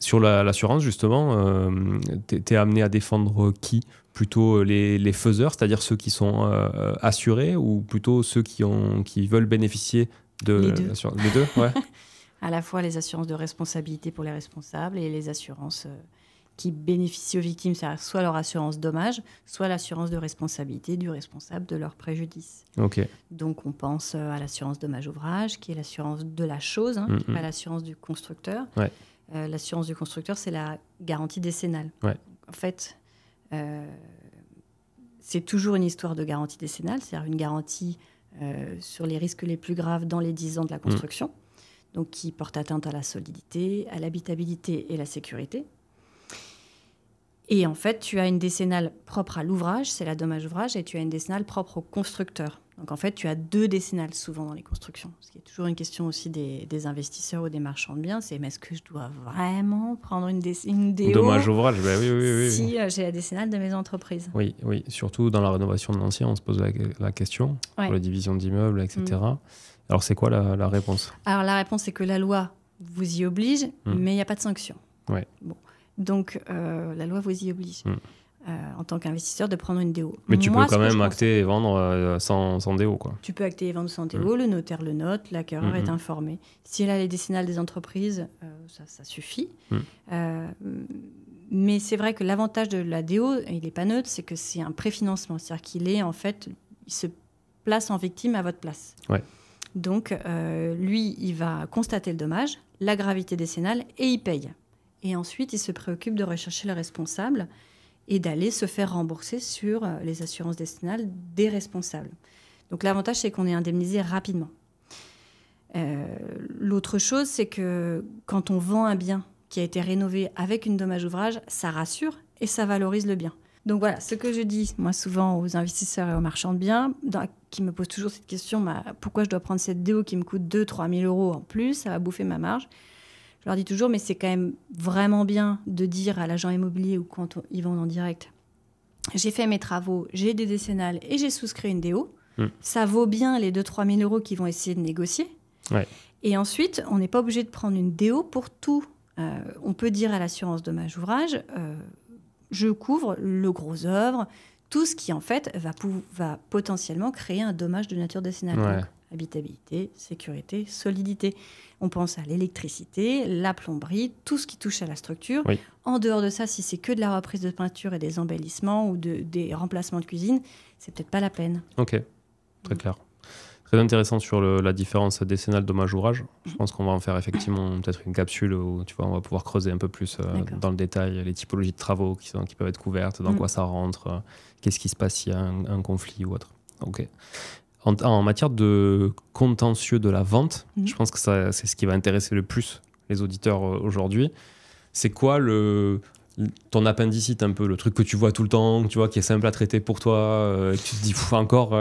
Sur l'assurance justement, tu es amené à défendre qui plutôt euh, les, les faiseurs, c'est-à-dire ceux qui sont euh, assurés, ou plutôt ceux qui, ont, qui veulent bénéficier de les deux, les deux À la fois les assurances de responsabilité pour les responsables et les assurances euh, qui bénéficient aux victimes, c'est-à-dire soit leur assurance dommage, soit l'assurance de responsabilité du responsable de leur préjudice. Donc on pense à l'assurance dommage ouvrage, qui est l'assurance de la chose, qui hein, mm-hmm. pas l'assurance du constructeur. l'assurance du constructeur, c'est la garantie décennale. En fait, euh, c'est toujours une histoire de garantie décennale, c'est-à-dire une garantie euh, sur les risques les plus graves dans les 10 ans de la mm. construction, donc qui porte atteinte à la solidité, à l'habitabilité et la sécurité. Et en fait, tu as une décennale propre à l'ouvrage, c'est la dommage ouvrage, et tu as une décennale propre au constructeur. Donc en fait, tu as deux décennales souvent dans les constructions, ce qui est toujours une question aussi des, investisseurs ou des marchands de biens, c'est mais est-ce que je dois vraiment prendre une, dé une déo Dommage ouvrage, bah oui, oui, oui, si euh, j'ai la décennale de mes entreprises. Oui, oui, surtout dans la rénovation de l'ancien, on se pose la, question pour la division d'immeubles, etc. Mm. Alors c'est quoi la, réponse Alors la réponse c'est que la loi vous y oblige, mm. mais il n'y a pas de sanction. Ouais. Bon. Donc euh, la loi vous y oblige. Mm. Euh, en tant qu'investisseur de prendre une DO. Mais tu peux quand même acter et vendre euh, sans, sans, DO. Tu peux acter et vendre sans DO, mm. le notaire le note, l'acquéreur mm-hmm. est informé. Si elle a les décennales des entreprises, euh, ça, suffit. Mm. mais c'est vrai que l'avantage de la DO, il n'est pas neutre, c'est que c'est un préfinancement. C'est-à-dire qu'il est en fait, il se place en victime à votre place. Donc lui, il va constater le dommage, la gravité décennale et il paye. Et ensuite, il se préoccupe de rechercher le responsable et d'aller se faire rembourser sur euh, les assurances destinales des responsables. Donc l'avantage, c'est qu'on est indemnisé rapidement. Euh, l'autre chose, c'est que quand on vend un bien qui a été rénové avec une dommage ouvrage, ça rassure et ça valorise le bien. Donc voilà, ce que je dis moi souvent aux investisseurs et aux marchands de biens, qui me posent toujours cette question, bah, pourquoi je dois prendre cette déo qui me coûte 2-3 000 euros en plus, ça va bouffer ma marge je leur dis toujours, mais c'est quand même vraiment bien de dire à l'agent immobilier ou quand ils vont en direct, j'ai fait mes travaux, j'ai des décennales et j'ai souscrit une DO. Hmm. Ça vaut bien les 2-3 000 euros qu'ils vont essayer de négocier. Et ensuite, on n'est pas obligé de prendre une DO pour tout. Euh, on peut dire à l'assurance dommage ouvrage, euh, je couvre le gros œuvre, tout ce qui en fait va, potentiellement créer un dommage de nature décennale habitabilité, sécurité, solidité. On pense à l'électricité, la plomberie, tout ce qui touche à la structure. En dehors de ça, si c'est que de la reprise de peinture et des embellissements ou de, des remplacements de cuisine, c'est peut-être pas la peine. Ok, très clair. Très intéressant sur la différence décennale dommage ourage Je pense qu'on va en faire effectivement peut-être une capsule où tu vois, on va pouvoir creuser un peu plus euh, dans le détail les typologies de travaux qui, sont, qui peuvent être couvertes, dans mm. quoi ça rentre, euh, qu'est-ce qui se passe s'il y a un, un conflit ou autre. Ok. En, matière de contentieux de la vente, mhm. je pense que c'est ce qui va intéresser le plus les auditeurs euh, aujourd'hui. C'est quoi ton appendicite un peu, le truc que tu vois tout le temps, tu vois, qui est simple à traiter pour toi, euh, que tu te dis fou encore.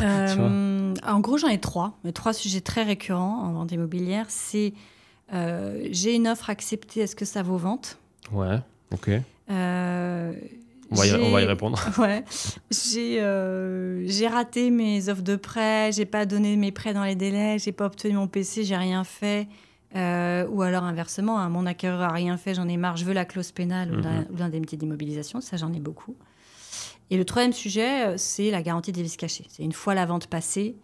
Euh, en gros, j'en ai trois, trois sujets très récurrents en vente immobilière. C'est j'ai une offre acceptée, est-ce que ça vaut vente Ouais, ok. On va, y, répondre. Euh, j'ai raté mes offres de prêt, j'ai pas donné mes prêts dans les délais, j'ai pas obtenu mon PC, j'ai rien fait. Euh, ou alors inversement, hein, mon acquéreur a rien fait, j'en ai marre, je veux la clause pénale ou l'indemnité mhm. d'immobilisation, ça j'en ai beaucoup. Et le troisième sujet, euh, c'est la garantie des vices cachés. C'est une fois la vente passée,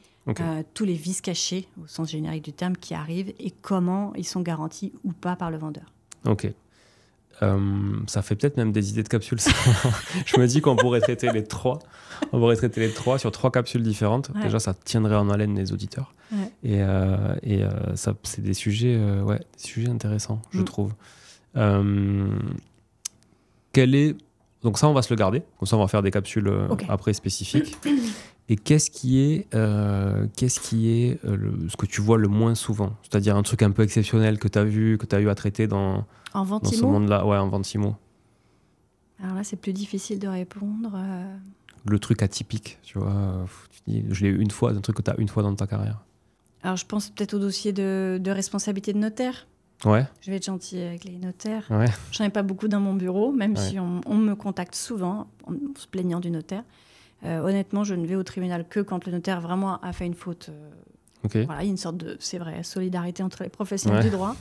tous les vices cachés, au sens générique du terme, qui arrivent et comment ils sont garantis ou pas par le vendeur. Ok. Euh, ça fait peut-être même des idées de capsules. je me dis qu'on pourrait traiter les trois. On pourrait traiter les trois sur trois capsules différentes. Déjà, ça tiendrait en haleine les auditeurs. Et, euh, euh, ça, c'est des sujets, ouais, des sujets intéressants, je mm. trouve. quel est donc ça, on va se le garder. Comme ça, on va faire des capsules après spécifiques. Et qu'est-ce qui est, qu'est-ce qui est ce que tu vois le moins souvent C'est-à-dire un truc un peu exceptionnel que tu as vu, que tu as eu à traiter dans, en 26 dans ce monde-là, ouais, en 26 Alors là, c'est plus difficile de répondre. Euh. Le truc atypique, tu vois. Je l'ai eu une fois, un truc que tu as une fois dans ta carrière. Alors, je pense peut-être au dossier de, responsabilité de notaire. Ouais. Je vais être gentil avec les notaires. Ouais. J'en ai pas beaucoup dans mon bureau, même si on, me contacte souvent en, se plaignant du notaire. Euh, honnêtement, je ne vais au tribunal que quand le notaire vraiment a fait une faute. Euh. Ok. Voilà, il y a une sorte de, c'est vrai, solidarité entre les professionnels du droit.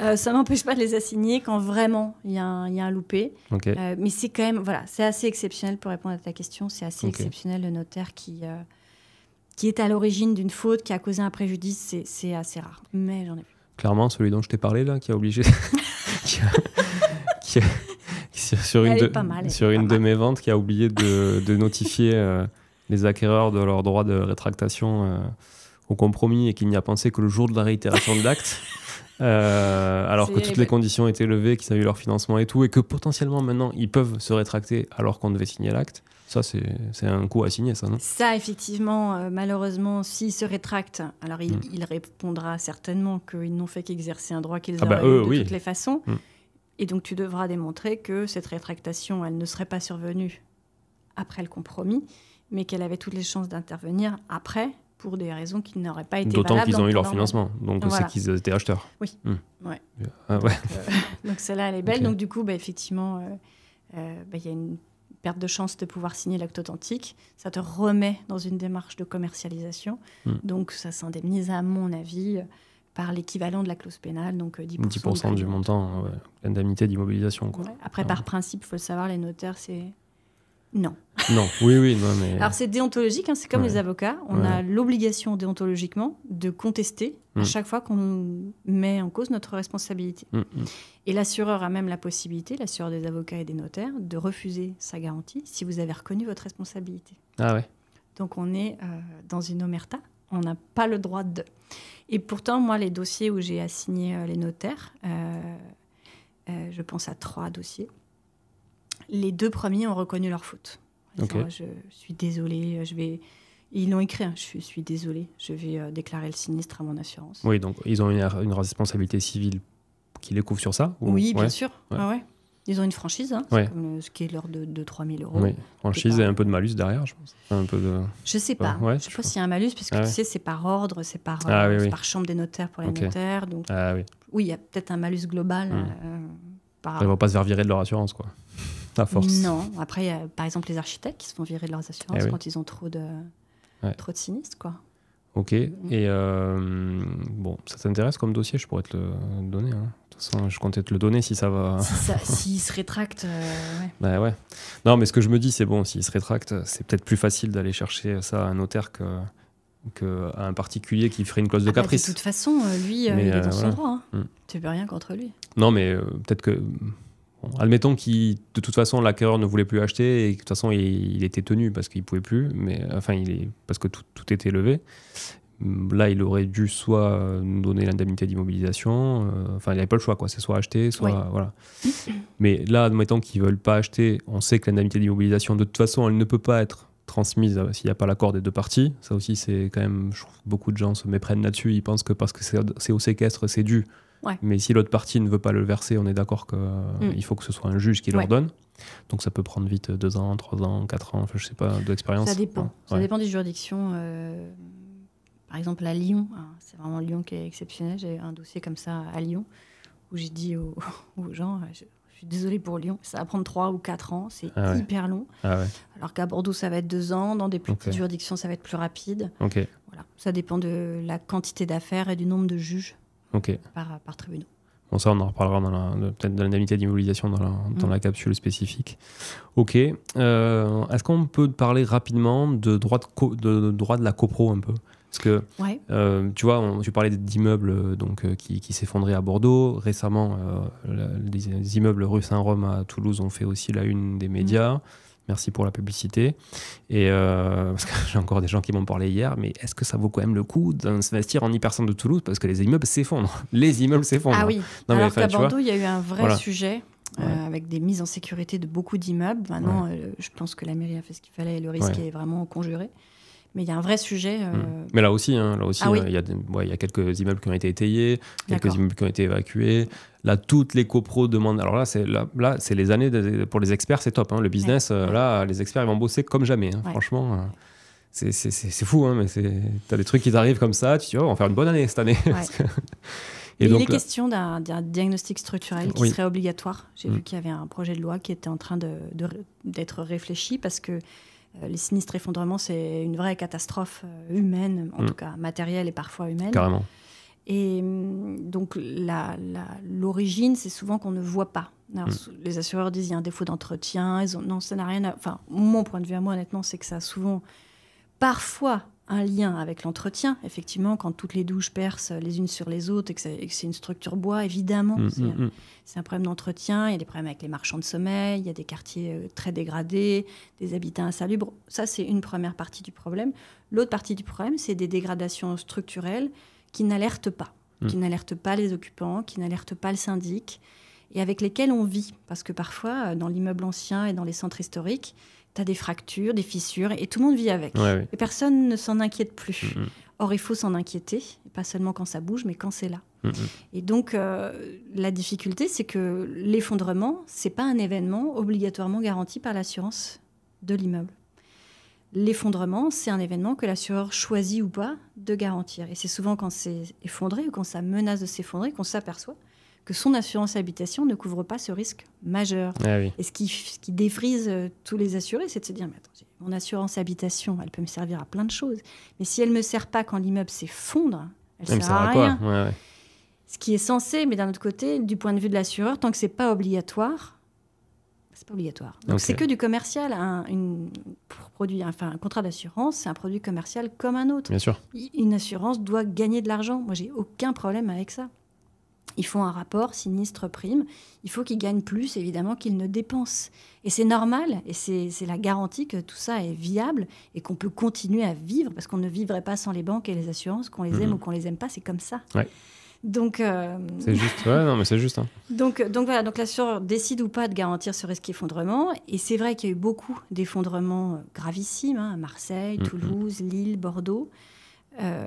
Euh, ça m'empêche pas de les assigner quand vraiment il y, y, a un loupé. Euh, mais c'est quand même, voilà, c'est assez exceptionnel pour répondre à ta question. C'est assez exceptionnel le notaire qui, euh, qui est à l'origine d'une faute, qui a causé un préjudice. C'est assez rare. Mais j'en ai Clairement, celui dont je t'ai parlé là, qui a obligé. qui a... Sur une, de, sur une de mes ventes qui a oublié de, notifier les acquéreurs de leur droit de rétractation au compromis et qu'il n'y a pensé que le jour de la réitération de l'acte. Euh, alors que toutes les conditions étaient levées, qu'ils avaient eu leur financement et tout, et que potentiellement maintenant ils peuvent se rétracter alors qu'on devait signer l'acte. Ça, c'est un coup à signer, ça, non Ça, effectivement, euh, malheureusement, s'ils se rétractent, alors hmm. il, répondra certainement qu'ils n'ont fait qu'exercer un droit qu'ils avaient ah bah de toutes les façons. Hmm. Et donc, tu devras démontrer que cette rétractation, elle ne serait pas survenue après le compromis, mais qu'elle avait toutes les chances d'intervenir après pour des raisons qui n'auraient pas été D'autant qu'ils ont eu leur financement, donc c'est qu'ils étaient acheteurs. Oui. Hmm. Ah, euh, donc, celle-là, elle est belle. Donc du coup, bah, effectivement, euh, euh, bah, il y a une perte de chance de pouvoir signer l'acte authentique. Ça te remet dans une démarche de commercialisation. Hmm. Donc, ça s'indemnise, à mon avis, par l'équivalent de la clause pénale, donc 10%, du montant, ouais. d'immobilisation. Après, ah par principe, il faut le savoir, les notaires, c'est non. Non, oui, oui, non, mais... Alors c'est déontologique, hein, c'est comme les avocats. On a l'obligation déontologiquement de contester à mm. chaque fois qu'on met en cause notre responsabilité. Mm, mm. Et l'assureur a même la possibilité, l'assureur des avocats et des notaires, de refuser sa garantie si vous avez reconnu votre responsabilité. Ah ouais. Donc on est euh, dans une omerta, on n'a pas le droit de. Et pourtant, moi, les dossiers où j'ai assigné euh, les notaires, euh, je pense à trois dossiers les deux premiers ont reconnu leur faute. je suis désolé. je vais. Ils l'ont écrit, hein, je, suis, désolé. je vais euh, déclarer le sinistre à mon assurance. Oui, donc ils ont une, responsabilité civile qui les couvre sur ça Oui, bien sûr. Ah ils ont une franchise, hein. euh, ce qui est l'ordre de, 3 000 euros. Oui. Franchise et un peu de malus derrière, je pense. Un peu de... Je sais pas. je, ne sais pas s'il y a un malus, puisque que ah tu sais, c'est par ordre, c'est par, ah euh, chambre des notaires pour les notaires. Donc... oui, il y a peut-être un malus global. Hmm. Ils ne vont pas se faire virer de leur assurance, quoi force Non. Après, y a, par exemple, les architectes qui se font virer de leurs assurances eh quand ils ont trop de, trop de sinistres, quoi. Ok. Mm. Et euh, bon, ça t'intéresse comme dossier Je pourrais te le donner. Hein. De toute façon, je comptais te le donner si ça va. S'il se rétracte. Euh, ouais. Bah, ouais. Non, mais ce que je me dis, c'est bon, s'il se rétracte, c'est peut-être plus facile d'aller chercher ça à un notaire que, que un particulier qui ferait une clause ah bah, de caprice. de toute façon, euh, lui, il est dans son droit. Hein. Mm. Tu peux rien contre lui. Non, mais peut-être que Admettons qu'il, de toute façon, l'acquéreur ne voulait plus acheter et de toute façon, il, était tenu parce qu'il pouvait plus, mais enfin, il est, parce que tout, était levé. Là, il aurait dû soit nous donner l'indemnité d'immobilisation, euh, enfin, il n'avait pas le choix, quoi. C'est soit acheter, soit. Voilà. mais là, admettons qu'ils ne veulent pas acheter, on sait que l'indemnité d'immobilisation, de toute façon, elle ne peut pas être transmise euh, s'il n'y a pas l'accord des deux parties. Ça aussi, c'est quand même, je trouve, beaucoup de gens se méprennent là-dessus. Ils pensent que parce que c'est au séquestre, c'est dû. Mais si l'autre partie ne veut pas le verser, on est d'accord qu'il euh, mm. il faut que ce soit un juge qui l'ordonne. Donc ça peut prendre vite deux ans, trois ans, quatre ans, je sais pas, d'expérience. Ça dépend. Ça dépend des juridictions. Euh, par exemple, à Lyon, hein, c'est vraiment Lyon qui est exceptionnel. J'ai un dossier comme ça à Lyon où j'ai dit aux, gens, euh, je, suis désolée pour Lyon, ça va prendre 3 ou 4 ans, c'est ah hyper long. Ah Alors qu'à Bordeaux, ça va être 2 ans, dans des plus petites juridictions, ça va être plus rapide. Ok. Voilà. Ça dépend de la quantité d'affaires et du nombre de juges par, tribunaux. Bon, ça, on en reparlera peut-être dans l'indemnité d'immobilisation dans, la, dans mm. la, capsule spécifique. Ok. Euh, est-ce qu'on peut parler rapidement de droit de, droit de la copro un peu Parce que, euh, tu vois, on, tu parlais d'immeubles euh, donc qui, qui s'effondraient à Bordeaux. Récemment, les, immeubles rue Saint-Rome à Toulouse ont fait aussi la une des mm. médias. Merci pour la publicité. Et euh, parce que j'ai encore des gens qui m'ont parlé hier, mais est-ce que ça vaut quand même le coup d'investir en hypercentre de Toulouse parce que les immeubles s'effondrent Les immeubles s'effondrent. Ah oui. Non, Alors qu'à Bordeaux, il y a eu un vrai sujet. Euh, avec des mises en sécurité de beaucoup d'immeubles. Maintenant, euh, je pense que la mairie a fait ce qu'il fallait et le risque est vraiment conjuré. Mais il y a un vrai sujet. Euh, mm. Mais là aussi, hein, là aussi, ah euh, il, y a y, a quelques immeubles qui ont été étayés, quelques immeubles qui ont été évacués. Là, toutes les copros demandent. Alors là, c'est là, là c'est les années pour les experts, c'est top. Hein. Le business, euh, là, les experts, ils vont bosser comme jamais. Hein. Franchement, c'est, c'est, c'est, fou. mais as des trucs qui t'arrivent comme ça. Tu te dis, oh, on va faire une bonne année cette année. Et il est question d'un, diagnostic structurel qui serait obligatoire. J'ai vu mm. qu'il y avait un projet de loi qui était en train de, d'être réfléchi parce que euh, les sinistres effondrements, c'est une vraie catastrophe euh, humaine, en mm. tout cas matérielle et parfois humaine. Carrément. Et mm, donc l'origine, c'est souvent qu'on ne voit pas. Mm. Les assureurs disent il y a un défaut d'entretien. Ont... Non, ça n'a rien à... Enfin, mon point de vue à moi, honnêtement, c'est que ça a souvent, parfois, un lien avec l'entretien. Effectivement, quand toutes les douches percent les unes sur les autres et que c'est une structure bois, évidemment, mm, mm, mm. c'est un problème d'entretien. Il y a des problèmes avec les marchands de sommeil, il y a des quartiers euh, très dégradés, des habitats insalubres. Ça, c'est une première partie du problème. L'autre partie du problème, c'est des dégradations structurelles qui n'alertent pas, qui n'alertent pas les occupants, qui n'alertent pas le syndic et avec lesquels on vit. Parce que parfois, euh, dans l'immeuble ancien et dans les centres historiques, tu as des fractures, des fissures, et tout le monde vit avec. Et personne ne s'en inquiète plus. Mm, mm. Or, il faut s'en inquiéter, pas seulement quand ça bouge, mais quand c'est là. Mm, et donc, euh, la difficulté, c'est que l'effondrement, c'est pas un événement obligatoirement garanti par l'assurance de l'immeuble. L'effondrement, c'est un événement que l'assureur choisit ou pas de garantir. Et c'est souvent quand c'est effondré ou quand ça menace de s'effondrer qu'on s'aperçoit que son assurance habitation ne couvre pas ce risque majeur. Ah Et ce qui, ce qui défrise euh, tous les assurés, c'est de se dire, mais mon assurance habitation, elle peut me servir à plein de choses, mais si elle ne me sert pas quand l'immeuble s'effondre, elle ne sert, sert, à, rien. Ce qui est censé, mais d'un autre côté, du point de vue de l'assureur, tant que ce n'est pas obligatoire, c'est pas obligatoire. Donc c'est que du commercial. Un, une, enfin, un contrat d'assurance, c'est un produit commercial comme un autre. Bien sûr. Une assurance doit gagner de l'argent. Moi, j'ai aucun problème avec ça. Ils font un rapport sinistre-prime. Il faut qu'ils gagnent plus, évidemment, qu'ils ne dépensent. Et c'est normal, et c'est la garantie que tout ça est viable et qu'on peut continuer à vivre, parce qu'on ne vivrait pas sans les banques et les assurances, qu'on les aime mhm. ou qu'on les aime pas, c'est comme ça. Donc euh, c'est juste, ouais, non, mais c'est juste. Hein. Donc donc voilà, donc l'assureur décide ou pas de garantir ce risque effondrement. Et c'est vrai qu'il y a eu beaucoup d'effondrements gravissimes hein, à Marseille, mhm. Toulouse, Lille, Bordeaux. Euh,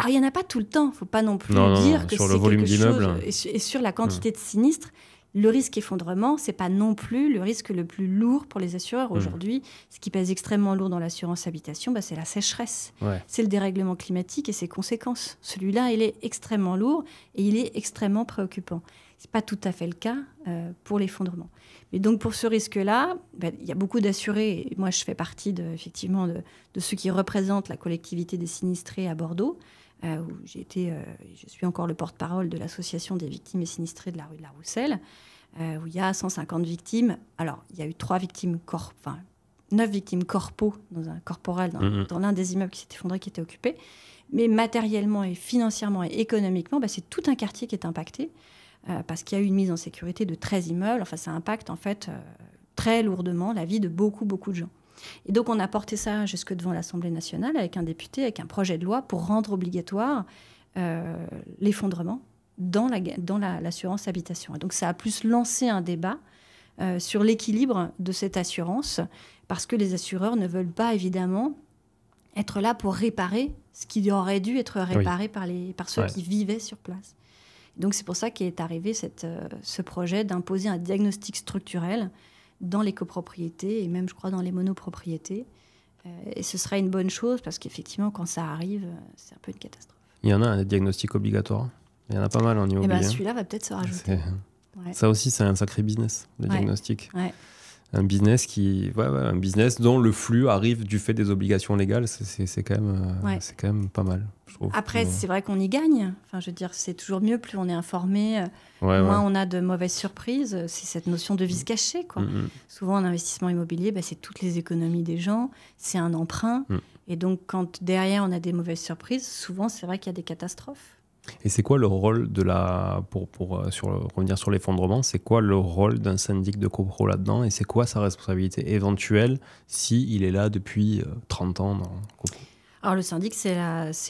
alors, ah, il n'y en a pas tout le temps, faut pas non plus dire que sur le volume d'immeubles. Et, sur la quantité hum. de sinistres, le risque effondrement, c'est pas non plus le risque le plus lourd pour les assureurs. Hum. Aujourd'hui, ce qui pèse extrêmement lourd dans l'assurance habitation, bah, c'est la sécheresse. C'est le dérèglement climatique et ses conséquences. Celui-là, il est extrêmement lourd et il est extrêmement préoccupant. Ce n'est pas tout à fait le cas euh, pour l'effondrement. Mais donc pour ce risque-là, bah, il y a beaucoup d'assurés. Moi, je fais partie effectivement de, de, ceux qui représentent la collectivité des sinistrés à Bordeaux. Euh, où euh, je suis encore le porte-parole de l'association des victimes et sinistrés de la rue de la Rousselle, euh, où il y a 150 victimes. Alors, il y a eu trois victimes corps, enfin, neuf victimes dans un corporel, mhm. dans, l'un des immeubles qui s'est effondré, qui était occupé. Mais matériellement et financièrement et économiquement, bah, c'est tout un quartier qui est impacté, parce qu'il y a eu une mise en sécurité de 13 immeubles. Enfin, ça impacte en fait très lourdement la vie de beaucoup, beaucoup de gens. Et donc on a porté ça jusque devant l'Assemblée nationale avec un député, avec un projet de loi pour rendre obligatoire euh, l'effondrement dans l'assurance habitation. Et donc ça a plus lancé un débat euh, sur l'équilibre de cette assurance, parce que les assureurs ne veulent pas évidemment être là pour réparer ce qui aurait dû être réparé par, ceux qui vivaient sur place. Donc c'est pour ça qu'est arrivé euh, ce projet d'imposer un diagnostic structurel dans les copropriétés et même, je crois, dans les monopropriétés. Euh, et ce serait une bonne chose parce qu'effectivement, quand ça arrive, euh, c'est un peu une catastrophe. Il y en a un diagnostic obligatoire. Il y en a pas mal en eh immobilier. Et ben, celui-là va peut-être se rajouter. Ça aussi, c'est un sacré business, le ouais. diagnostic. Ouais un business qui ouais, un business dont le flux arrive du fait des obligations légales c'est quand même euh, c'est quand même pas mal après c'est vrai qu'on y gagne enfin je veux dire c'est toujours mieux plus on est informé euh, moins on a de mauvaises surprises c'est cette notion de vice mm. caché quoi mm, mm. souvent un investissement immobilier bah, c'est toutes les économies des gens c'est un emprunt et donc quand derrière on a des mauvaises surprises souvent c'est vrai qu'il y a des catastrophes et c'est quoi le rôle de la. Pour, pour euh, revenir sur l'effondrement, c'est quoi le rôle d'un syndic de copro là-dedans et c'est quoi sa responsabilité éventuelle s'il est là depuis 30 euh, ans dans copro alors le syndic, c'est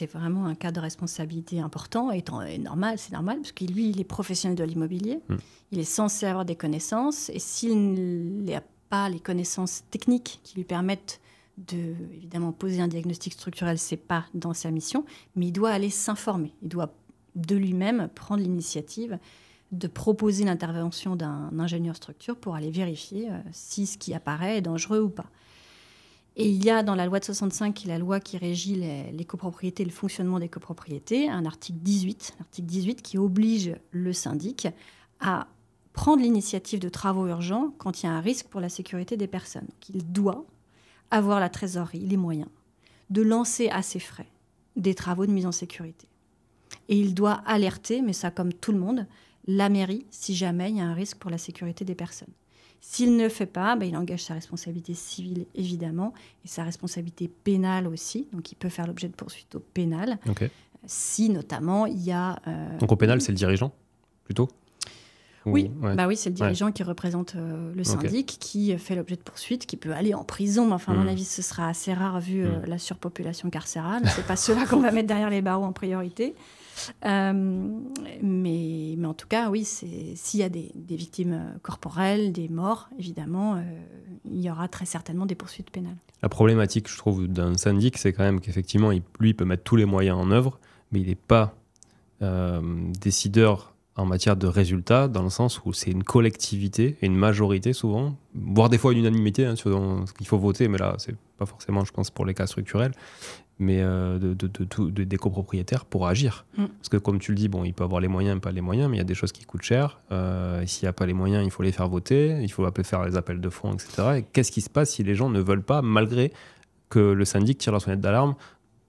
vraiment un cas de responsabilité important et, normal, c'est normal, parce que lui, il est professionnel de l'immobilier, hmm. il est censé avoir des connaissances, et s'il n'a pas les connaissances techniques qui lui permettent de, évidemment, poser un diagnostic structurel, c'est pas dans sa mission, mais il doit aller s'informer, il doit de lui-même prendre l'initiative de proposer l'intervention d'un ingénieur structure pour aller vérifier euh, si ce qui apparaît est dangereux ou pas. Et il y a dans la loi de 65, qui est la loi qui régit les, copropriétés le fonctionnement des copropriétés, un article 18, 18 qui oblige le syndic à prendre l'initiative de travaux urgents quand il y a un risque pour la sécurité des personnes. il doit avoir la trésorerie, les moyens de lancer à ses frais des travaux de mise en sécurité et il doit alerter, mais ça comme tout le monde, la mairie si jamais il y a un risque pour la sécurité des personnes. S'il ne le fait pas, bah, il engage sa responsabilité civile, évidemment, et sa responsabilité pénale aussi. Donc, il peut faire l'objet de poursuites au pénal. Si, notamment, il y a. Euh, Donc, au pénal, c'est le dirigeant, plutôt oui, bah oui c'est le dirigeant qui représente euh, le syndic, qui fait l'objet de poursuites, qui peut aller en prison. Enfin, à mon hmm. avis, ce sera assez rare vu euh, hmm. la surpopulation carcérale. C'est pas cela qu'on va mettre derrière les barreaux en priorité. Euh, mais, mais, en tout cas, oui, s'il y a des, victimes euh, corporelles, des morts, évidemment, euh, il y aura très certainement des poursuites pénales. La problématique, je trouve, d'un syndic, c'est quand même qu'effectivement, lui, il peut mettre tous les moyens en œuvre, mais il n'est pas décideur en matière de résultats, dans le sens où c'est une collectivité et une majorité souvent, voire des fois une unanimité, hein, ce qu'il faut voter, mais là, c'est pas forcément, je pense, pour les cas structurels, mais euh, de, de, des copropriétaires pour agir. Mm. Parce que comme tu le dis, bon, il peut avoir les moyens pas les moyens, mais il y a des choses qui coûtent cher. Euh, s'il n'y a pas les moyens, il faut les faire voter, il faut faire les appels de fonds, etc. qu'est-ce qui se passe si les gens ne veulent pas, malgré que le syndic tire la sonnette d'alarme,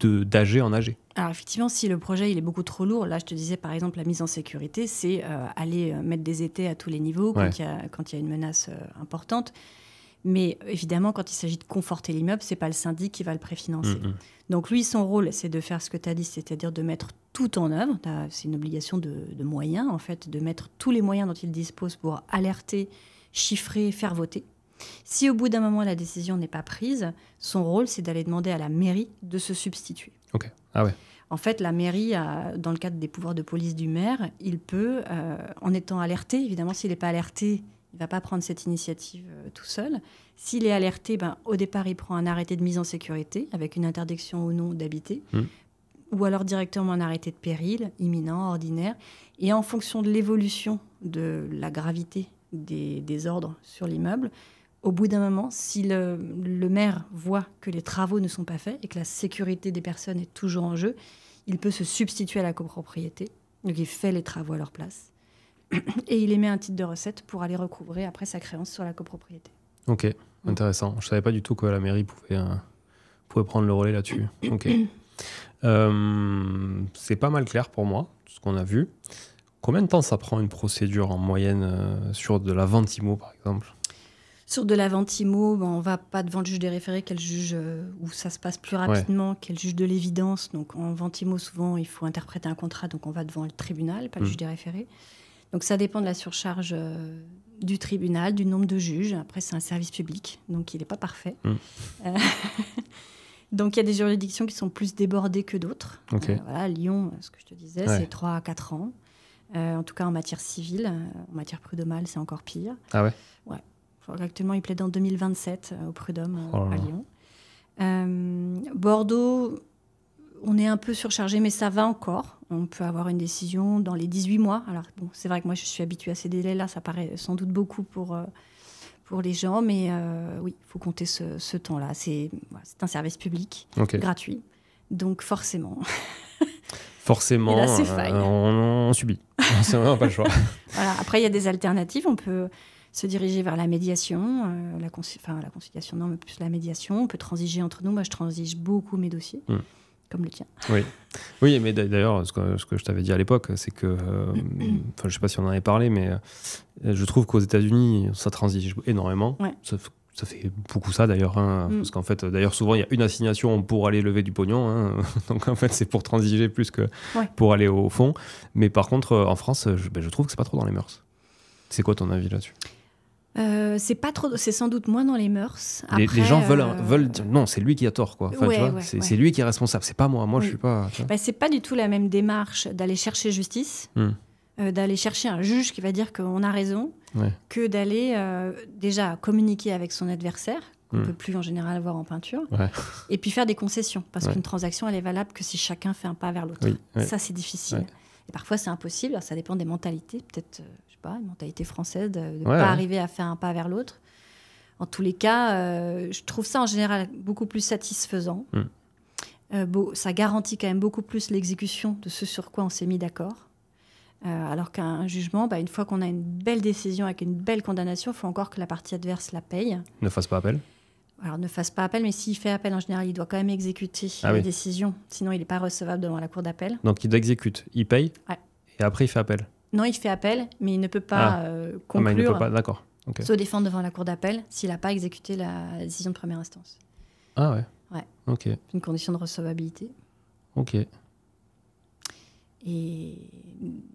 d'âgé en âgé alors effectivement, si le projet il est beaucoup trop lourd, là je te disais par exemple la mise en sécurité, c'est euh, aller mettre des étés à tous les niveaux quand il y, a une menace importante. Mais évidemment, quand il s'agit de conforter l'immeuble, c'est pas le syndic qui va le préfinancer. Mm, mm. Donc lui, son rôle, c'est de faire ce que tu as dit, c'est-à-dire de mettre tout en œuvre. C'est une obligation de, moyens, en fait, de mettre tous les moyens dont il dispose pour alerter, chiffrer, faire voter. Si au bout d'un moment la décision n'est pas prise, son rôle, c'est d'aller demander à la mairie de se substituer. Ah en fait, la mairie, dans le cadre des pouvoirs de police du maire, il peut, euh, en étant alerté, évidemment, s'il n'est pas alerté, il ne va pas prendre cette initiative euh, tout seul. S'il est alerté, ben, au départ, il prend un arrêté de mise en sécurité avec une interdiction ou non d'habiter, hmm. ou alors directement un arrêté de péril, imminent, ordinaire. Et en fonction de l'évolution de la gravité des ordres sur l'immeuble, au bout d'un moment, si le, le, maire voit que les travaux ne sont pas faits et que la sécurité des personnes est toujours en jeu, il peut se substituer à la copropriété. Donc il fait les travaux à leur place et il émet un titre de recette pour aller recouvrer après sa créance sur la copropriété. Ok, mm. intéressant. Je ne savais pas du tout que la mairie pouvait, euh, pouvait prendre le relais là-dessus. Mm. Ok. Euh, c'est pas mal clair pour moi, ce qu'on a vu. Combien de temps ça prend une procédure en moyenne euh, sur de la ventimo, par exemple sur de la ventimo, on ben, on va pas devant le juge des référés, qu'elle juge où ça se passe plus rapidement, qu'elle juge de l'évidence. Donc en ventimo, souvent, il faut interpréter un contrat, donc on va devant le tribunal, pas le mm. juge des référés. Donc ça dépend de la surcharge euh, du tribunal, du nombre de juges. Après, c'est un service public, donc il n'est pas parfait. Mm. Euh, donc il y a des juridictions qui sont plus débordées que d'autres. Euh, Lyon, ce que je te disais, c'est 3 à 4 ans. en tout cas, en matière civile, en matière prud'homale, c'est encore pire. Ah ouais Ouais. Actuellement, il plaide en 2027 au prud'homme oh à Lyon. Bordeaux, on est un peu surchargé, mais ça va encore. On peut avoir une décision dans les 18 mois. Alors, c'est vrai que moi, je suis habituée à ces délais-là. Ça paraît sans doute beaucoup pour, euh, pour les gens, mais euh, oui, il faut compter ce, temps-là. C'est un service public, gratuit. Donc, forcément. Forcément, euh, on, subit. on n'a pas le choix. Après, il y a des alternatives. On peut se diriger vers la médiation, la, enfin, la conciliation, non, mais plus la médiation. On peut transiger entre nous. Moi, je transige beaucoup mes dossiers. Hmm comme le tien. Oui, oui mais d'ailleurs, ce que, je t'avais dit à l'époque, c'est que, euh, enfin, je ne sais pas si on en avait parlé, mais euh, je trouve qu'aux États-Unis, ça transige énormément. Ça, fait beaucoup ça d'ailleurs, hein, mm. parce qu'en fait, d'ailleurs, souvent, il y a une assignation pour aller lever du pognon, hein, donc en fait, c'est pour transiger plus que pour aller au fond. Mais par contre, en France, ben, je, trouve que c'est pas trop dans les mœurs. C'est quoi ton avis là-dessus euh, c'est pas trop, c'est sans doute moins dans les mœurs. Après, les, gens euh, veulent, dire non, c'est lui qui a tort, quoi. c'est lui qui est responsable, c'est pas moi. Moi, je suis pas. Bah, c'est pas du tout la même démarche d'aller chercher justice, hmm. euh, d'aller chercher un juge qui va dire qu'on a raison, que d'aller déjà communiquer avec son adversaire qu'on ne hmm. peut plus en général avoir en peinture, et puis faire des concessions parce qu'une transaction elle est valable que si chacun fait un pas vers l'autre. ça, c'est difficile. Et parfois, c'est impossible. ça dépend des mentalités. Peut-être pas, une mentalité française euh, de ne pas arriver à faire un pas vers l'autre. En tous les cas, euh, je trouve ça en général beaucoup plus satisfaisant. Hmm. Euh, ça garantit quand même beaucoup plus l'exécution de ce sur quoi on s'est mis d'accord. alors qu'un jugement, bah, une fois qu'on a une belle décision avec une belle condamnation, il faut encore que la partie adverse la paye. Ne fasse pas appel Alors ne fasse pas appel, mais s'il fait appel, en général, il doit quand même exécuter ah la décision. Sinon, il n'est pas recevable devant la cour d'appel. Donc il exécute, il paye, et après il fait appel. Non, il fait appel, mais il ne peut pas ah. Euh, ah, conclure. Ah, peut pas, d'accord. Se défendre devant la cour d'appel s'il n'a pas exécuté la décision de première instance. Ah ouais. Ouais. Ok. Une condition de recevabilité. Ok. Et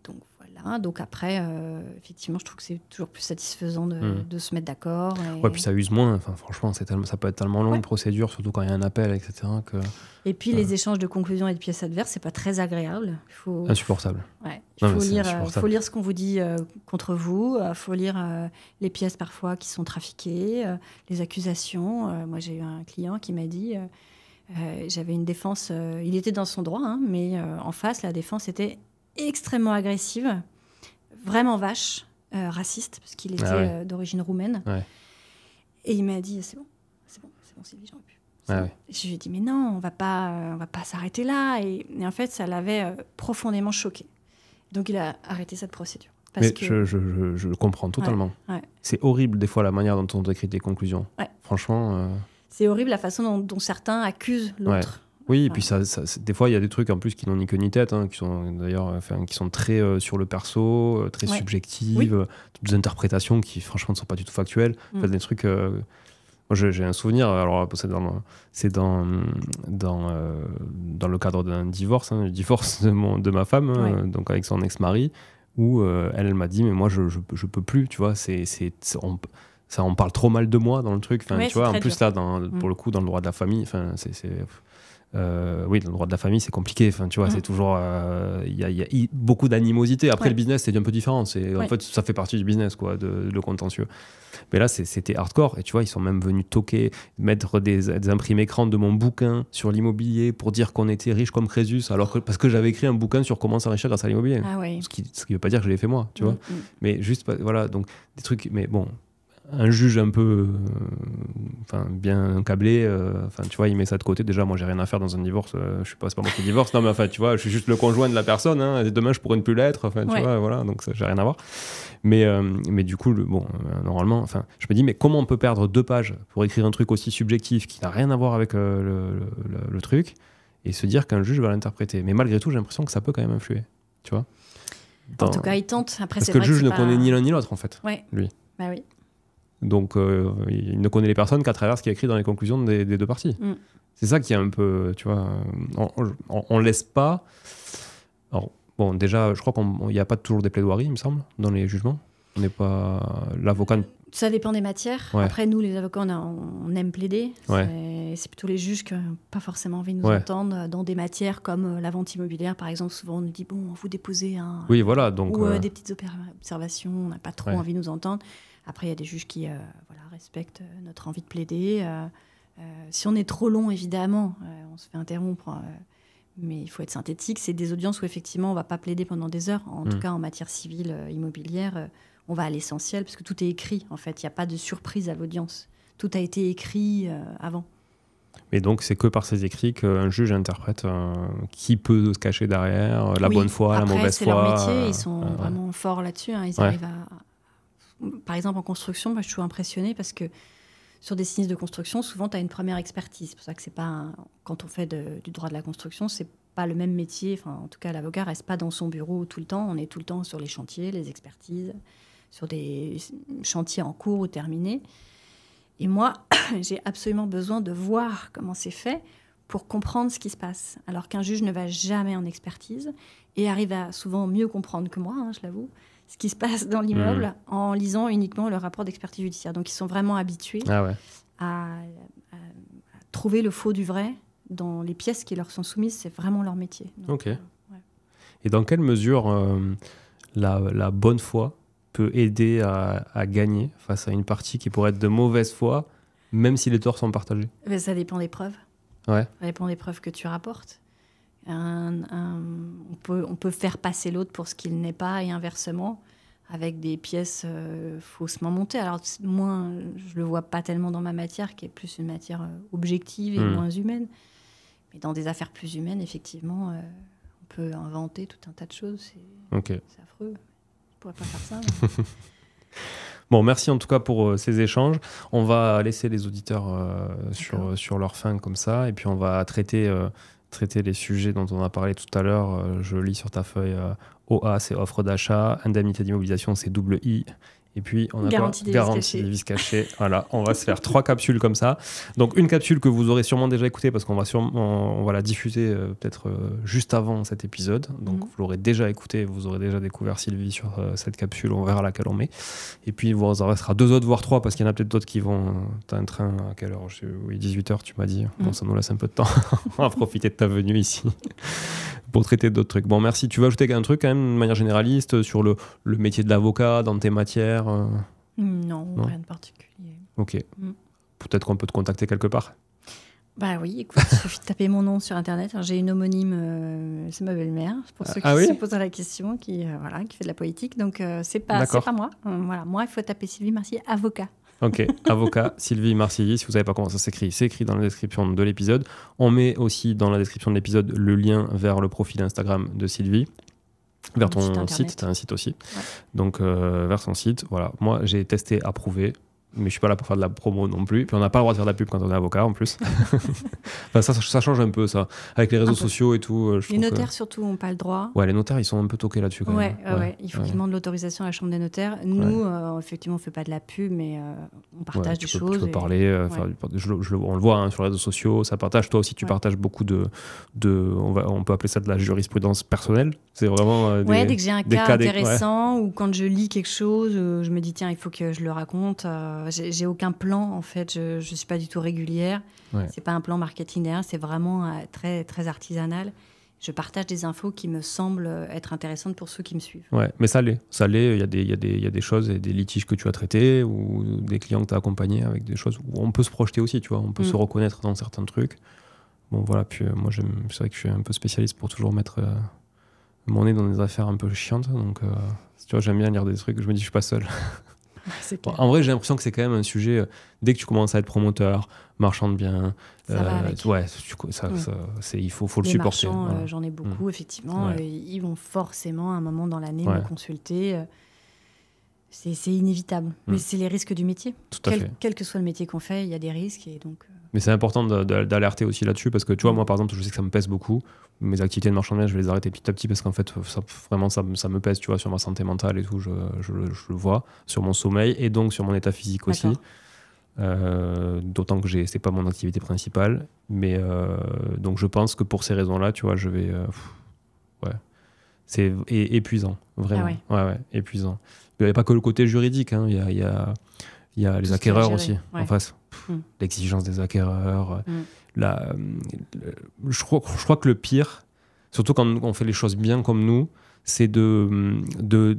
donc voilà, donc après, euh, effectivement, je trouve que c'est toujours plus satisfaisant hmm. de, se mettre d'accord. Et... Ouais, puis ça use moins, enfin, franchement, tellement, ça peut être tellement long de procédure, surtout quand il y a un appel, etc. et puis les euh, échanges de conclusions et de pièces adverses, c'est pas très agréable. Insupportable. Ouais. Il faut, lire, euh, faut lire ce qu'on vous dit contre vous, il faut lire les pièces parfois qui sont trafiquées, les accusations. moi, j'ai eu un client qui m'a dit euh, j'avais une défense, euh, il était dans son droit, hein, mais euh, en face, la défense était extrêmement agressive, vraiment vache, raciste, parce qu'il ah était d'origine roumaine. Et il m'a dit, c'est bon, c'est bon, c'est bon, Sylvie, j'en plus. Ah Je lui ai dit, mais non, on va pas, on va pas s'arrêter là. Et, en fait, ça l'avait profondément choqué. Donc, il a arrêté cette procédure. mais je, je, comprends totalement. C'est horrible, des fois, la manière dont on décrit des conclusions. Franchement. C'est horrible la façon dont, certains accusent l'autre. Oui, et puis ça, des fois, il y a des trucs en plus qui n'ont ni queue ni tête, hein, qui sont d'ailleurs qui sont très euh, sur le perso, euh, très subjectives, euh, des interprétations qui, franchement, ne sont pas du tout factuelles. Mm. des trucs. j'ai un souvenir, alors c'est dans, dans, le cadre d'un divorce, hein, divorce de, de ma femme, hein, donc avec son ex-mari, où elle, m'a dit Mais moi, je, ne peux plus, tu vois, c'est on parle trop mal de moi dans le truc enfin, en plus là mm. pour le coup dans le droit de la famille c'est euh, oui, le droit de la famille, c'est compliqué. tu vois, c'est mm. toujours. Euh, il y, a beaucoup d'animosité. Après, le business, c'est un peu différent. C'est, En fait, ça fait partie du business, quoi, de, le contentieux. Mais là, c'était hardcore. Et tu vois, ils sont même venus toquer, mettre des, imprimés écrans de mon bouquin sur l'immobilier pour dire qu'on était riche comme Crésus, alors parce que j'avais écrit un bouquin sur comment s'enrichir grâce à l'immobilier. Ah ce qui ne veut pas dire que je l'ai fait moi, tu mm, vois. Mais juste, voilà, donc des trucs. Mais bon, un juge un peu euh, enfin bien câblé euh, enfin tu vois il met ça de côté déjà moi j'ai rien à faire dans un divorce euh, je suis pas c'est pas moi qui divorce non mais enfin tu vois je suis juste le conjoint de la personne hein, et demain je pourrais ne plus l'être enfin tu vois voilà donc ça j'ai rien à voir mais mais du coup le, bon normalement enfin je me dis mais comment on peut perdre deux pages pour écrire un truc aussi subjectif qui n'a rien à voir avec le, truc et se dire qu'un juge va l'interpréter mais malgré tout j'ai l'impression que ça peut quand même influer tu vois En tout cas, il tente. Après, Parce que le juge ne connaît ni l'un ni l'autre, en fait. Lui. Bah oui. Donc, euh, il ne connaît les personnes qu'à travers ce qui est écrit dans les conclusions des, deux parties. Mm. C'est ça qui est un peu, tu vois, on, ne laisse pas. bon, déjà, je crois qu'il n'y a pas toujours des plaidoiries, il me semble, dans les jugements. On n'est pas l'avocat. Ça dépend des matières. Après, nous, les avocats, on, aime plaider. C'est plutôt les juges qui n'ont pas forcément envie de nous entendre dans des matières comme euh, la vente immobilière, par exemple. Souvent, on nous dit bon, vous déposez un. Oui, voilà. Donc, ou euh, des petites observations. On n'a pas trop envie de nous entendre. Après, il y a des juges qui euh, voilà, respectent euh, notre envie de plaider. Euh, si on est trop long, évidemment, on se fait interrompre mais il faut être synthétique. C'est des audiences où effectivement on va pas plaider pendant des heures. En tout mm. cas, en matière civile immobilière, on va à l'essentiel parce que tout est écrit. En fait, il n'y a pas de surprise à l'audience. Tout a été écrit avant. Mais donc, c'est que par ces écrits qu'un juge interprète qui peut se cacher derrière, la bonne foi, la mauvaise foi. C'est leur métier, ils sont vraiment forts là-dessus. Hein. Ils arrivent à, par exemple, en construction, je suis impressionnée parce que sur des sinistres de construction, souvent, tu as une première expertise. C'est pour ça que c'est pas. Quand on fait du droit de la construction, c'est pas le même métier. en tout cas, l'avocat reste pas dans son bureau tout le temps. On est tout le temps sur les chantiers, les expertises, sur des chantiers en cours ou terminés. Et moi, j'ai absolument besoin de voir comment c'est fait pour comprendre ce qui se passe. Alors qu'un juge ne va jamais en expertise et arrive à souvent mieux comprendre que moi, hein, je l'avoue ce qui se passe dans l'immeuble hmm. en lisant uniquement le rapport d'expertise judiciaire. Donc ils sont vraiment habitués ah à, trouver le faux du vrai dans les pièces qui leur sont soumises. C'est vraiment leur métier. Donc, ok. Euh, Et dans quelle mesure euh, la, bonne foi peut aider à, gagner face à une partie qui pourrait être de mauvaise foi, même si les torts sont partagés Ça dépend des preuves. Ouais. Ça dépend des preuves que tu rapportes on, peut, faire passer l'autre pour ce qu'il n'est pas et inversement avec des pièces euh, faussement montées. Alors moins, je le vois pas tellement dans ma matière qui est plus une matière euh, objective et hmm. moins humaine. Mais dans des affaires plus humaines, effectivement, euh, on peut inventer tout un tas de choses. C'est affreux. Je pourrais pas faire ça. Bon, merci en tout cas pour ces échanges. On va laisser les auditeurs sur, sur leur fin comme ça, et puis on va traiter traiter les sujets dont on a parlé tout à l'heure. Euh, je lis sur ta feuille euh, OA, c'est offre d'achat, indemnité d'immobilisation, c'est double I, et puis, on a garantie, quoi des, garantie cachés. voilà, on va se faire trois capsules comme ça. Donc, une capsule que vous aurez sûrement déjà écoutée parce qu'on va sûrement, la diffuser euh, peut-être euh, juste avant cet épisode. Donc, mhm. vous l'aurez déjà écoutée, vous aurez déjà découvert Sylvie sur euh, cette capsule. On verra laquelle on met. Et puis, il vous en restera deux autres, voire trois, parce qu'il y en a peut-être d'autres qui vont. T'as un train à quelle heure Oui, 18h, tu m'as dit. Bon, mhm. ça nous laisse un peu de temps. on va profiter de ta venue ici. pour traiter d'autres trucs. Bon, merci. Tu veux ajouter un truc quand même de manière généraliste sur le, le métier de l'avocat dans tes matières euh, non, rien de particulier. Ok. Mm. Peut-être qu'on peut te contacter quelque part bah oui, écoute, il suffit de taper mon nom sur Internet. J'ai une homonyme, euh, c'est ma belle-mère, pour ah ceux ah qui se posent la question, qui, euh, voilà, qui fait de la politique. Donc, c'est pas, pas moi. voilà, moi, il faut taper Sylvie Marcilly, avocat. Ok, avocat Sylvie Marcilly. Si vous savez pas comment ça s'écrit, c'est écrit dans la description de l'épisode. On met aussi dans la description de l'épisode le lien vers le profil Instagram de Sylvie. Vers ton site, tu as un site aussi. Donc, euh, vers son site, voilà. Moi, j'ai testé, approuvé mais je suis pas là pour faire de la promo non plus. Puis on n'a pas le droit de faire de la pub quand on est avocat en plus. ça, ça, change un peu ça. Avec les réseaux sociaux et tout. Euh, les notaires surtout n'ont pas le droit. Ouais, les notaires ils sont un peu toqués là-dessus ouais, Ouais, il faut qu'ils demandent l'autorisation à la Chambre des notaires. Nous, euh, effectivement, on fait pas de la pub, mais euh, on partage des choses. on peut parler, on le voit hein, sur les réseaux sociaux, ça partage. Toi aussi, tu partages beaucoup de. de on, va, on peut appeler ça de la jurisprudence personnelle. C'est vraiment. ouais, dès que j'ai un cas, intéressant ou quand je lis quelque chose, je me dis tiens, il faut que je le raconte j'ai aucun plan en fait. Je ne suis pas du tout régulière. Ce C'est pas un plan marketing, C'est vraiment euh, très très artisanal. Je partage des infos qui me semblent euh, être intéressantes pour ceux qui me suivent. Ouais, mais ça l'est. Ça l'est. Il y, a des, il, y a des, il y a des choses, et des litiges que tu as traités ou des clients que tu as accompagnés avec des choses où on peut se projeter aussi, tu vois. On peut se mm. reconnaître dans certains trucs. Bon, voilà. Puis euh, moi, c'est vrai que je suis un peu spécialiste pour toujours mettre mon nez dans des affaires un peu chiantes. Donc, tu vois, j'aime bien lire des trucs. Je me dis, je suis pas seul. Ah, en vrai, j'ai l'impression que c'est quand même un sujet, euh, dès que tu commences à être promoteur, marchand de biens, euh, ouais, ça, c'est, il faut, faut le supporter. Euh, j'en ai mm. beaucoup, effectivement. ils vont forcément, à un moment dans l'année, me consulter. C'est, inévitable. Mm. Mais c'est les risques du métier. Tout à quel, fait. quel, que soit le métier qu'on fait, il y a des risques. Et donc... Mais c'est important d'alerter aussi là-dessus parce que, tu vois, mm. moi, par exemple, je sais que ça me pèse beaucoup mes activités de marchandise, je vais les arrêter petit à petit parce qu'en fait, ça, vraiment, ça, ça, me pèse, tu vois, sur ma santé mentale et tout, je, je, le vois, sur mon sommeil et donc sur mon état physique aussi. Euh, d'autant que c'est pas mon activité principale, mais euh, donc je pense que pour ces raisons-là, tu vois, je vais, euh, ouais, c'est épuisant, vraiment, ah ouais. Ouais, épuisant. Il n'y a pas que le côté juridique, hein. il y a, y a, y a les acquéreurs aussi en face. Hmm. l'exigence des acquéreurs. Euh, hmm. euh, je, crois, je crois que le pire, surtout quand on fait les choses bien comme nous, c'est de hmm, de,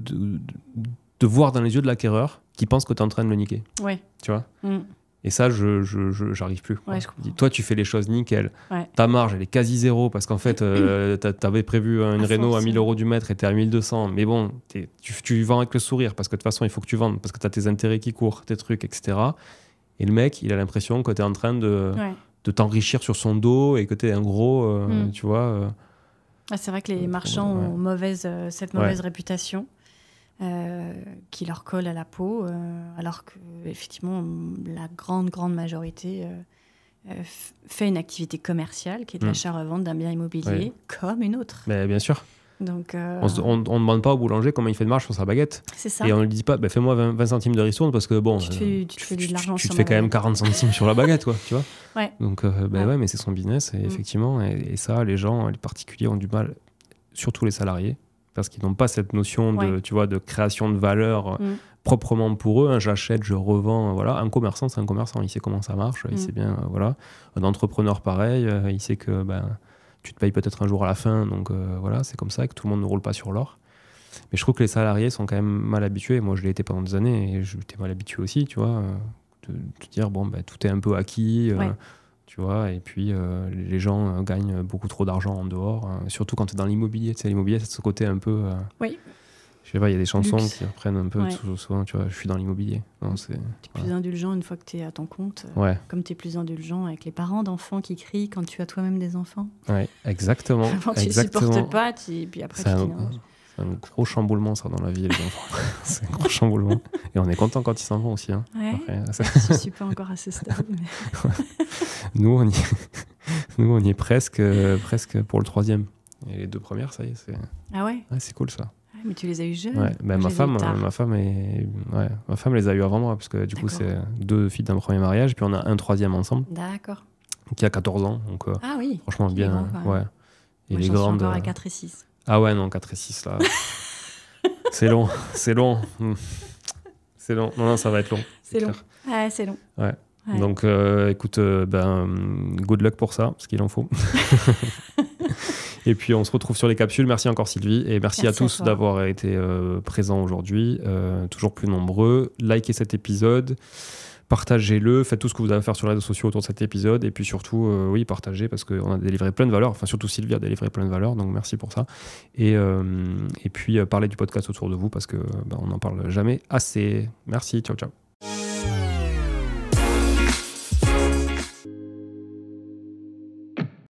de, voir dans les yeux de l'acquéreur qui pense que tu es en train de le niquer. Oui. Tu vois Et ça, je j'arrive plus. Toi, tu fais les choses nickel. Ta marge, elle est quasi zéro parce qu'en fait, euh, tu avais prévu une Renault à 1000 euros du mètre et t'es à 1200. Mais bon, tu, tu, vends avec le sourire parce que de toute façon, il faut que tu vendes parce que tu as tes intérêts qui courent, tes trucs, etc. Et le mec, il a l'impression que tu es en train de, t'enrichir sur son dos et que tu es un gros, euh, mm. tu vois. Euh. Ah, c'est vrai que les euh, marchands ont mauvaise, cette mauvaise réputation qui leur colle à la peau, alors qu'effectivement, la grande, grande majorité fait une activité commerciale qui est l'achat-revente mm. d'un bien immobilier comme une autre. Mais bien sûr. Donc, euh, On ne demande pas au boulanger comment il fait de marge sur sa baguette. Et on ne lui dit pas, bah, fais-moi 20, centimes de ristourne parce que bon, tu fais, tu tu, fais quand même 40 centimes sur la baguette, quoi, tu vois. Donc, euh, bah ouais. mais c'est son business, et mm. effectivement. Et, ça, les gens, les particuliers ont du mal, surtout les salariés, parce qu'ils n'ont pas cette notion de, tu vois, de création de valeur. Euh, mm. proprement pour eux, j'achète, je revends, voilà. Un commerçant, c'est un commerçant, il sait comment ça marche, il mm. sait bien, voilà. Un entrepreneur pareil, il sait que ben, tu te payes peut-être un jour à la fin, donc euh, voilà, c'est comme ça que tout le monde ne roule pas sur l'or. Mais je trouve que les salariés sont quand même mal habitués. Moi, je l'ai été pendant des années et j'étais mal habitué aussi, tu vois. Euh, de, de dire, bon, ben tout est un peu acquis, euh, tu vois. Et puis, les gens gagnent beaucoup trop d'argent en dehors, surtout quand tu es dans l'immobilier. Tu sais, l'immobilier, c'est ce côté un peu. oui. Je sais pas, il y a des chansons qui reprennent un peu souvent, tu vois, je suis dans l'immobilier. Tu es plus indulgent une fois que tu es à ton compte, euh, ouais. comme tu es plus indulgent avec les parents d'enfants qui crient quand tu as toi-même des enfants. Ouais, exactement. quand tu ne supportes pas, puis après C'est un gros chamboulement ça dans la vie, enfants. c'est un gros chamboulement. Et on est content quand ils s'en vont aussi. Hein. Ouais. Hein. je ne suis pas encore assez ce Nous, on y... Nous, on y est presque, euh, presque pour le troisième. Et les deux premières, ça y est. c'est Ah ouais C'est cool ça mais tu les as eues jeunes bah, ma, femme, ma, femme est... ma femme les a eues avant moi, parce que du coup, c'est deux filles d'un premier mariage, puis on a un troisième ensemble. D'accord. Qui a 14 ans. Donc, euh, ah oui. Franchement, bien. ouais. Et moi, les grandes. Suis encore à 4 euh, et 6. Ah ouais, non, 4 et 6, là. c'est long, c'est long. C'est long. Non, non, ça va être long. C'est long. Ouais, c'est long. Ouais. Donc, euh, écoute, ben, good luck pour ça, parce qu'il en faut. et puis on se retrouve sur les capsules. Merci encore Sylvie et merci, à tous d'avoir été euh, présents aujourd'hui, euh, toujours plus nombreux. Likez cet épisode, partagez-le, faites tout ce que vous avez à faire sur les réseaux sociaux autour de cet épisode et puis surtout, euh, oui, partagez parce qu'on a délivré plein de valeurs. Enfin, surtout Sylvie a délivré plein de valeurs, donc merci pour ça. Et, et puis parlez du podcast autour de vous parce que bah, n'en parle jamais assez. Merci, ciao ciao.